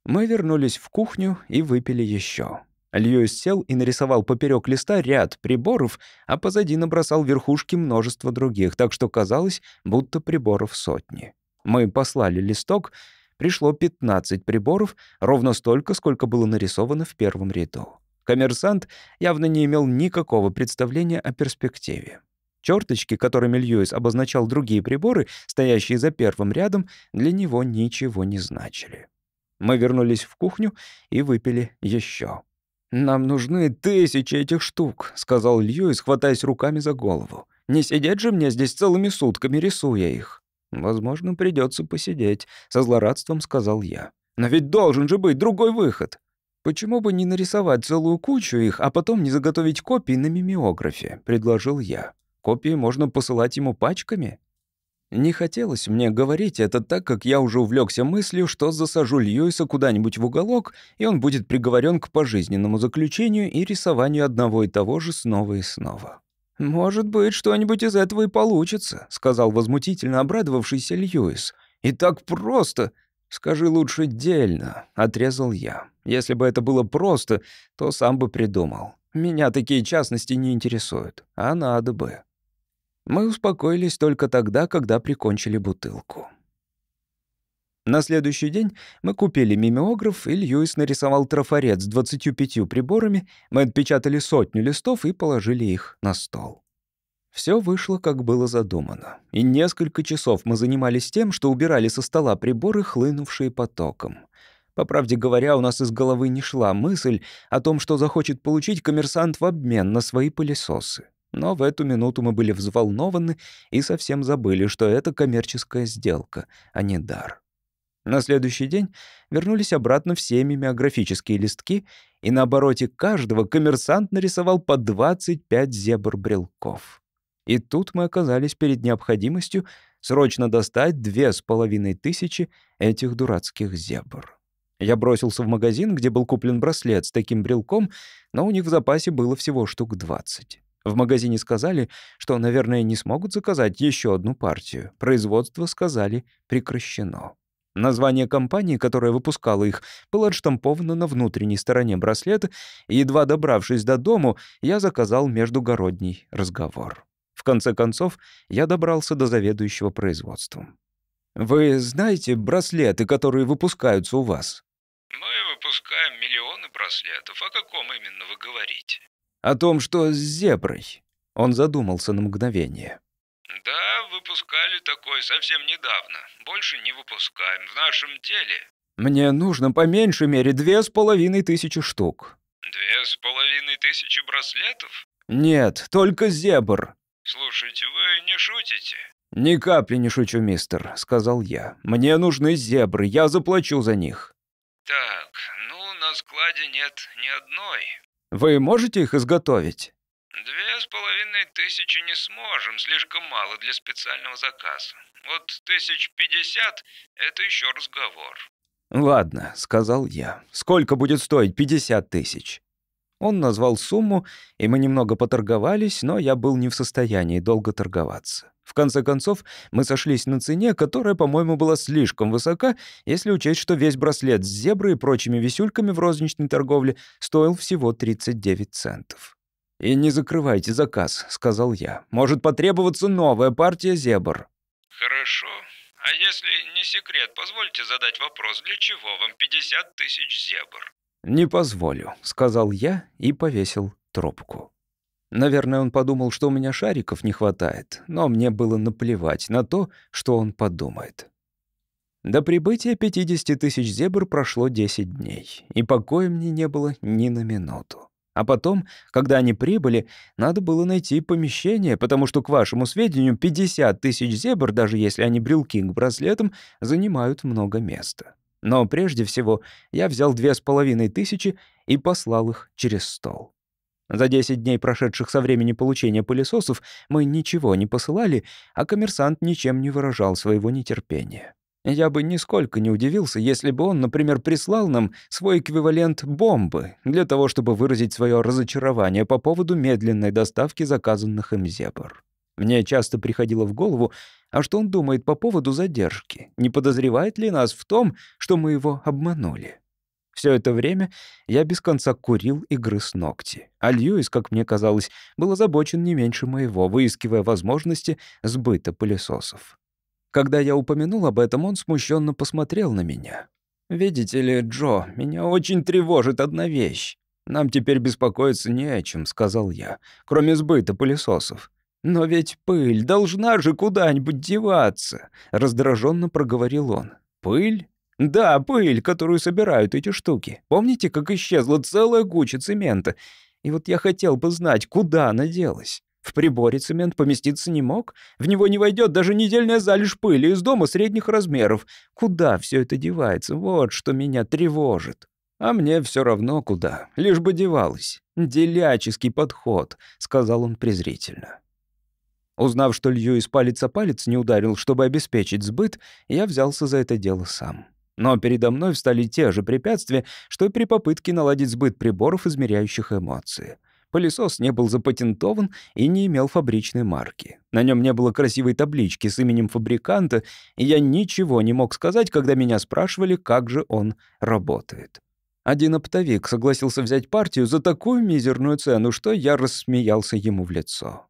Мы вернулись в кухню и выпили еще. Льюис сел и нарисовал поперек листа ряд приборов, а позади набросал верхушки множества других, так что казалось, будто приборов сотни. Мы послали листок, пришло 15 приборов, ровно столько, сколько было нарисовано в первом ряду. Коммерсант явно не имел никакого представления о перспективе. Черточки, которыми Льюис обозначал другие приборы, стоящие за первым рядом, для него ничего не значили. Мы вернулись в кухню и выпили еще. «Нам нужны тысячи этих штук», — сказал Льюис, хватаясь руками за голову. «Не сидеть же мне здесь целыми сутками, рисуя их». «Возможно, придется посидеть», — со злорадством сказал я. «Но ведь должен же быть другой выход». «Почему бы не нарисовать целую кучу их, а потом не заготовить копии на мимеографе?» — предложил я. «Копии можно посылать ему пачками?» Не хотелось мне говорить это, так как я уже увлекся мыслью, что засажу Льюиса куда-нибудь в уголок, и он будет приговорен к пожизненному заключению и рисованию одного и того же снова и снова. «Может быть, что-нибудь из этого и получится», — сказал возмутительно обрадовавшийся Льюис. «И так просто!» «Скажи лучше дельно», — отрезал я. «Если бы это было просто, то сам бы придумал. Меня такие частности не интересуют, а надо бы». Мы успокоились только тогда, когда прикончили бутылку. На следующий день мы купили мимеограф, и Льюис нарисовал трафарет с 25 приборами, мы отпечатали сотню листов и положили их на стол. Все вышло, как было задумано. И несколько часов мы занимались тем, что убирали со стола приборы, хлынувшие потоком. По правде говоря, у нас из головы не шла мысль о том, что захочет получить коммерсант в обмен на свои пылесосы. Но в эту минуту мы были взволнованы и совсем забыли, что это коммерческая сделка, а не дар. На следующий день вернулись обратно все мимеографические листки, и на обороте каждого коммерсант нарисовал по 25 зебр-брелков. И тут мы оказались перед необходимостью срочно достать две с половиной тысячи этих дурацких зебр. Я бросился в магазин, где был куплен браслет с таким брелком, но у них в запасе было всего штук 20. В магазине сказали, что, наверное, не смогут заказать еще одну партию. Производство, сказали, прекращено. Название компании, которая выпускала их, было отштамповано на внутренней стороне браслета, и, едва добравшись до дому, я заказал междугородний разговор. В конце концов, я добрался до заведующего производством. «Вы знаете браслеты, которые выпускаются у вас?» «Мы выпускаем миллионы браслетов. О каком именно вы говорите?» «О том, что с зеброй». Он задумался на мгновение. «Да, выпускали такой совсем недавно. Больше не выпускаем. В нашем деле...» «Мне нужно по меньшей мере две с половиной тысячи штук». «Две с половиной тысячи браслетов?» «Нет, только зебр». «Слушайте, вы не шутите?» «Ни капли не шучу, мистер», — сказал я. «Мне нужны зебры, я заплачу за них». «Так, ну, на складе нет ни одной. Вы можете их изготовить? Две с половиной тысячи не сможем, слишком мало для специального заказа. Вот тысяч пятьдесят — это еще разговор. «Ладно», — сказал я. «Сколько будет стоить пятьдесят тысяч?» Он назвал сумму, и мы немного поторговались, но я был не в состоянии долго торговаться. В конце концов, мы сошлись на цене, которая, по-моему, была слишком высока, если учесть, что весь браслет с зеброй и прочими висюльками в розничной торговле стоил всего 39 центов. «И не закрывайте заказ», — сказал я. «Может потребоваться новая партия зебр». «Хорошо. А если не секрет, позвольте задать вопрос, для чего вам 50 тысяч зебр?» «Не позволю», — сказал я и повесил трубку. Наверное, он подумал, что у меня шариков не хватает, но мне было наплевать на то, что он подумает. До прибытия 50 тысяч зебр прошло 10 дней, и покоя мне не было ни на минуту. А потом, когда они прибыли, надо было найти помещение, потому что, к вашему сведению, 50 тысяч зебр, даже если они брелки к браслетам, занимают много места. Но прежде всего я взял две с половиной тысячи и послал их через стол. За 10 дней, прошедших со времени получения пылесосов, мы ничего не посылали, а коммерсант ничем не выражал своего нетерпения. Я бы нисколько не удивился, если бы он, например, прислал нам свой эквивалент бомбы для того, чтобы выразить свое разочарование по поводу медленной доставки заказанных им зебр. Мне часто приходило в голову, а что он думает по поводу задержки? Не подозревает ли нас в том, что мы его обманули? Все это время я без конца курил и грыз ногти. А Льюис, как мне казалось, был озабочен не меньше моего, выискивая возможности сбыта пылесосов. Когда я упомянул об этом, он смущенно посмотрел на меня. «Видите ли, Джо, меня очень тревожит одна вещь. Нам теперь беспокоиться не о чем», — сказал я, «кроме сбыта пылесосов». «Но ведь пыль должна же куда-нибудь деваться», — раздраженно проговорил он. «Пыль? Да, пыль, которую собирают эти штуки. Помните, как исчезла целая куча цемента? И вот я хотел бы знать, куда она делась. В приборе цемент поместиться не мог. В него не войдет даже недельная залежь пыли из дома средних размеров. Куда все это девается? Вот что меня тревожит. А мне все равно куда, лишь бы девалось. «Деляческий подход», — сказал он презрительно. Узнав, что Льюис палец о палец не ударил, чтобы обеспечить сбыт, я взялся за это дело сам. Но передо мной встали те же препятствия, что и при попытке наладить сбыт приборов, измеряющих эмоции. Пылесос не был запатентован и не имел фабричной марки. На нем не было красивой таблички с именем фабриканта, и я ничего не мог сказать, когда меня спрашивали, как же он работает. Один оптовик согласился взять партию за такую мизерную цену, что я рассмеялся ему в лицо.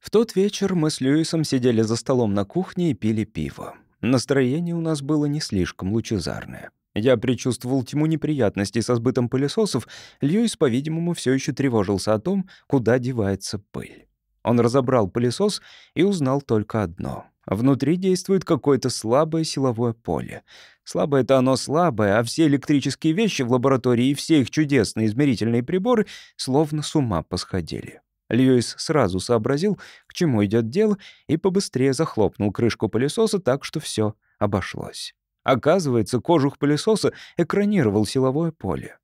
В тот вечер мы с Льюисом сидели за столом на кухне и пили пиво. Настроение у нас было не слишком лучезарное. Я предчувствовал тьму неприятностей со сбытом пылесосов, Льюис, по-видимому, все еще тревожился о том, куда девается пыль. Он разобрал пылесос и узнал только одно. Внутри действует какое-то слабое силовое поле. Слабое-то оно слабое, а все электрические вещи в лаборатории и все их чудесные измерительные приборы словно с ума посходили. Льюис сразу сообразил, к чему идет дело, и побыстрее захлопнул крышку пылесоса так, что все обошлось. Оказывается, кожух пылесоса экранировал силовое поле.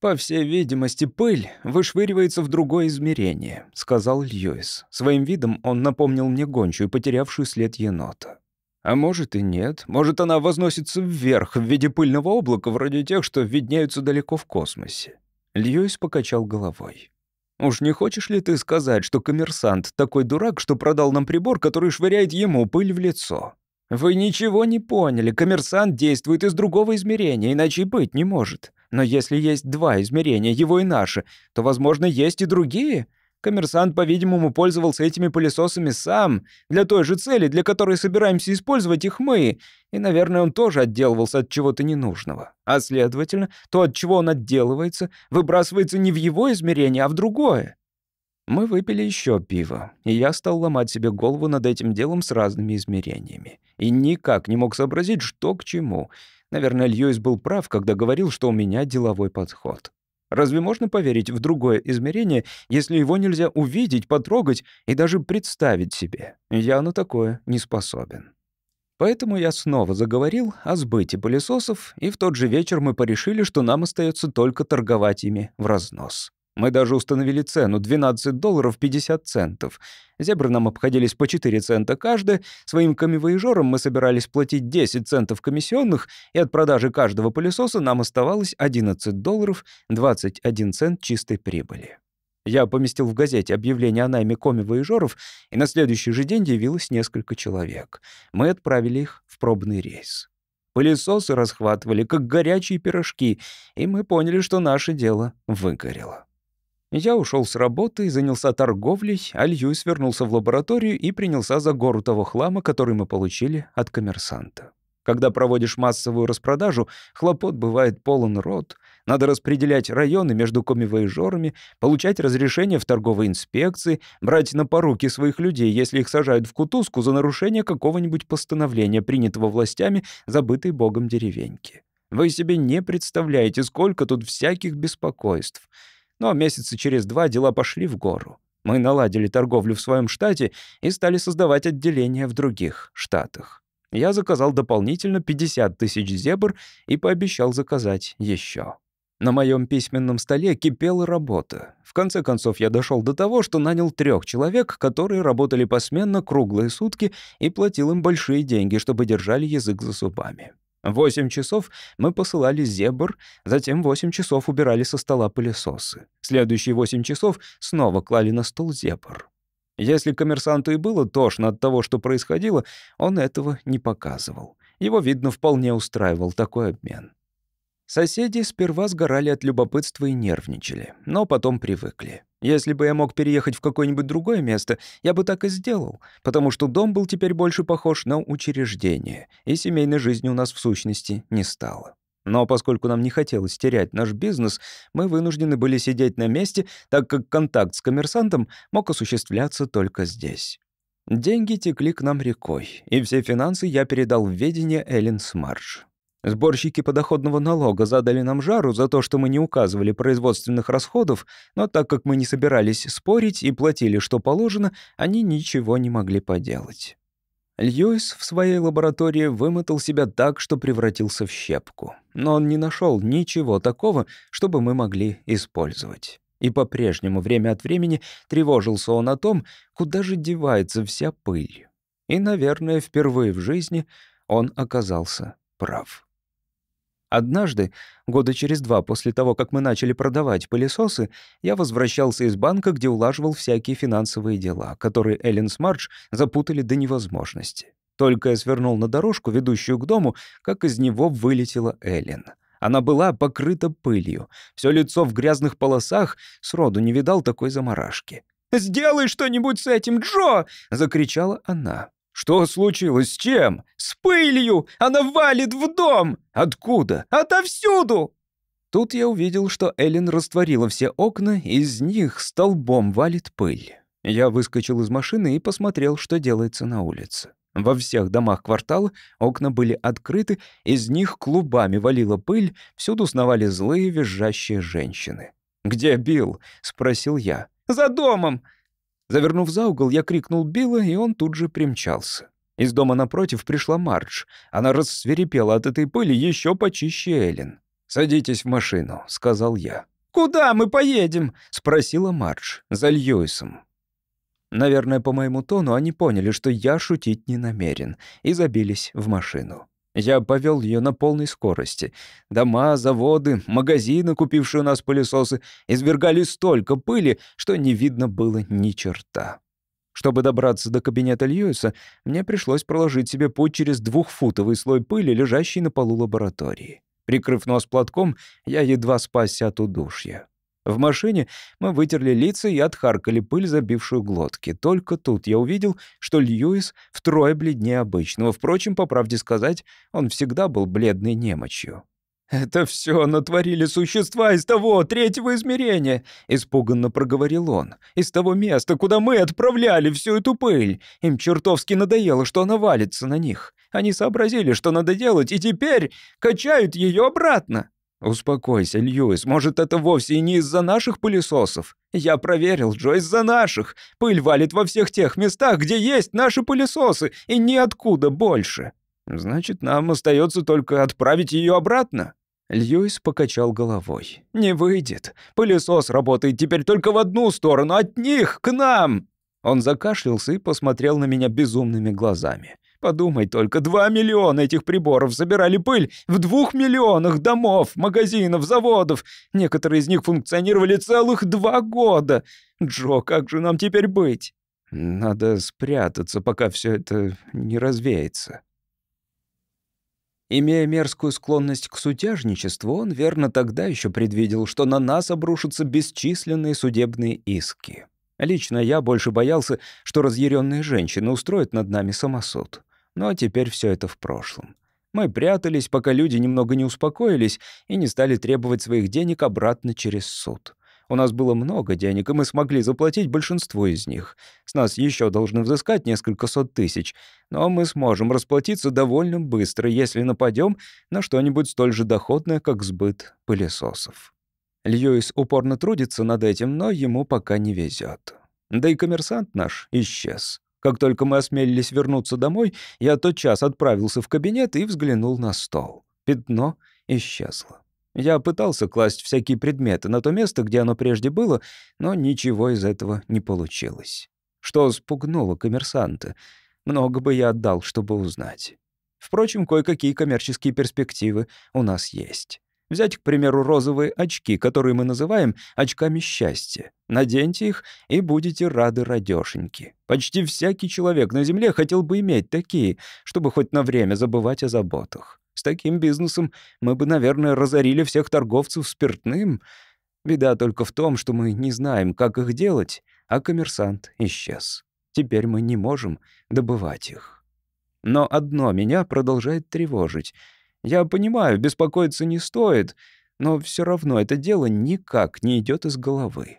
«По всей видимости, пыль вышвыривается в другое измерение», — сказал Льюис. Своим видом он напомнил мне гончую, потерявшую след енота. А может и нет. Может, она возносится вверх в виде пыльного облака, вроде тех, что виднеются далеко в космосе. Льюис покачал головой. Уж не хочешь ли ты сказать, что коммерсант такой дурак, что продал нам прибор, который швыряет ему пыль в лицо? Вы ничего не поняли. Коммерсант действует из другого измерения, иначе и быть не может. Но если есть два измерения, его и наше, то, возможно, есть и другие. Коммерсант, по-видимому, пользовался этими пылесосами сам, для той же цели, для которой собираемся использовать их мы, и, наверное, он тоже отделывался от чего-то ненужного. А, следовательно, то, от чего он отделывается, выбрасывается не в его измерение, а в другое. Мы выпили еще пиво, и я стал ломать себе голову над этим делом с разными измерениями. И никак не мог сообразить, что к чему. Наверное, Льюис был прав, когда говорил, что у меня деловой подход. Разве можно поверить в другое измерение, если его нельзя увидеть, потрогать и даже представить себе? Я на такое не способен. Поэтому я снова заговорил о сбыте пылесосов, и в тот же вечер мы порешили, что нам остается только торговать ими в разнос. Мы даже установили цену — 12 долларов 50 центов. Зебры нам обходились по 4 цента каждый. своим камевоежорам мы собирались платить 10 центов комиссионных, и от продажи каждого пылесоса нам оставалось 11 долларов 21 цент чистой прибыли. Я поместил в газете объявление о найме коми-воежоров, и на следующий же день явилось несколько человек. Мы отправили их в пробный рейс. Пылесосы расхватывали, как горячие пирожки, и мы поняли, что наше дело выгорело. Я ушел с работы и занялся торговлей, а Льюис вернулся в лабораторию и принялся за гору того хлама, который мы получили от коммерсанта. Когда проводишь массовую распродажу, хлопот бывает полон рот. Надо распределять районы между комивоежорами, получать разрешение в торговой инспекции, брать на поруки своих людей, если их сажают в кутузку за нарушение какого-нибудь постановления, принятого властями забытой богом деревеньки. Вы себе не представляете, сколько тут всяких беспокойств — но месяца через два дела пошли в гору. Мы наладили торговлю в своем штате и стали создавать отделения в других штатах. Я заказал дополнительно 50 тысяч зебр и пообещал заказать еще. На моем письменном столе кипела работа. В конце концов, я дошел до того, что нанял трех человек, которые работали посменно круглые сутки и платил им большие деньги, чтобы держали язык за зубами. Восемь часов мы посылали зебр, затем восемь часов убирали со стола пылесосы. Следующие восемь часов снова клали на стол зебр. Если коммерсанту и было тошно от того, что происходило, он этого не показывал. Его, видно, вполне устраивал такой обмен. Соседи сперва сгорали от любопытства и нервничали, но потом привыкли. Если бы я мог переехать в какое-нибудь другое место, я бы так и сделал, потому что дом был теперь больше похож на учреждение, и семейной жизни у нас в сущности не стало. Но поскольку нам не хотелось терять наш бизнес, мы вынуждены были сидеть на месте, так как контакт с коммерсантом мог осуществляться только здесь. Деньги текли к нам рекой, и все финансы я передал в ведение Эллен Смардж. Сборщики подоходного налога задали нам жару за то, что мы не указывали производственных расходов, но так как мы не собирались спорить и платили, что положено, они ничего не могли поделать. Льюис в своей лаборатории вымотал себя так, что превратился в щепку. Но он не нашел ничего такого, чтобы мы могли использовать. И по-прежнему время от времени тревожился он о том, куда же девается вся пыль. И, наверное, впервые в жизни он оказался прав. Однажды, года через два после того, как мы начали продавать пылесосы, я возвращался из банка, где улаживал всякие финансовые дела, которые Эллен с Мардж запутали до невозможности. Только я свернул на дорожку, ведущую к дому, как из него вылетела Эллен. Она была покрыта пылью, все лицо в грязных полосах, сроду не видал такой заморашки. «Сделай что-нибудь с этим, Джо!» — закричала она. «Что случилось? С чем?» «С пылью! Она валит в дом!» «Откуда?» «Отовсюду!» Тут я увидел, что Эллен растворила все окна, и из них столбом валит пыль. Я выскочил из машины и посмотрел, что делается на улице. Во всех домах квартала окна были открыты, из них клубами валила пыль, всюду сновали злые визжащие женщины. «Где Билл?» — спросил я. «За домом!» Завернув за угол, я крикнул Билла, и он тут же примчался. Из дома напротив пришла Мардж. Она рассверепела от этой пыли еще почище Эллен. «Садитесь в машину», — сказал я. «Куда мы поедем?» — спросила Мардж. «За Льюисом». Наверное, по моему тону они поняли, что я шутить не намерен, и забились в машину. Я повел ее на полной скорости. Дома, заводы, магазины, купившие у нас пылесосы, извергали столько пыли, что не видно было ни черта. Чтобы добраться до кабинета Льюиса, мне пришлось проложить себе путь через двухфутовый слой пыли, лежащий на полу лаборатории. Прикрыв нос платком, я едва спасся от удушья. В машине мы вытерли лица и отхаркали пыль, забившую глотки. Только тут я увидел, что Льюис втрое бледнее обычного. Впрочем, по правде сказать, он всегда был бледной немочью. «Это все натворили существа из того третьего измерения», — испуганно проговорил он. «Из того места, куда мы отправляли всю эту пыль. Им чертовски надоело, что она валится на них. Они сообразили, что надо делать, и теперь качают ее обратно». «Успокойся, Льюис, может, это вовсе и не из-за наших пылесосов? Я проверил, Джо, из-за наших. Пыль валит во всех тех местах, где есть наши пылесосы, и ниоткуда больше. Значит, нам остается только отправить ее обратно?» Льюис покачал головой. «Не выйдет. Пылесос работает теперь только в одну сторону, от них, к нам!» Он закашлялся и посмотрел на меня безумными глазами. Подумай только, 2 миллиона этих приборов забирали пыль в двух миллионах домов, магазинов, заводов. Некоторые из них функционировали целых два года. Джо, как же нам теперь быть? Надо спрятаться, пока все это не развеется. Имея мерзкую склонность к сутяжничеству, он верно тогда еще предвидел, что на нас обрушатся бесчисленные судебные иски. Лично я больше боялся, что разъяренные женщины устроят над нами самосуд. Но теперь все это в прошлом. Мы прятались, пока люди немного не успокоились и не стали требовать своих денег обратно через суд. У нас было много денег, и мы смогли заплатить большинство из них. С нас еще должны взыскать несколько сот тысяч, но мы сможем расплатиться довольно быстро, если нападем на что-нибудь столь же доходное, как сбыт пылесосов. Льюис упорно трудится над этим, но ему пока не везет. Да и коммерсант наш исчез. Как только мы осмелились вернуться домой, я тотчас отправился в кабинет и взглянул на стол. Пятно исчезло. Я пытался класть всякие предметы на то место, где оно прежде было, но ничего из этого не получилось. Что спугнуло коммерсанта? Много бы я отдал, чтобы узнать. Впрочем, кое-какие коммерческие перспективы у нас есть. Взять, к примеру, розовые очки, которые мы называем очками счастья. Наденьте их, и будете рады радёшеньки. Почти всякий человек на Земле хотел бы иметь такие, чтобы хоть на время забывать о заботах. С таким бизнесом мы бы, наверное, разорили всех торговцев спиртным. Беда только в том, что мы не знаем, как их делать, а коммерсант исчез. Теперь мы не можем добывать их. Но одно меня продолжает тревожить — я понимаю, беспокоиться не стоит, но все равно это дело никак не идет из головы.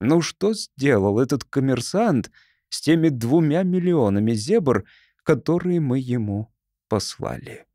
Ну что сделал этот коммерсант с теми двумя миллионами зебр, которые мы ему послали?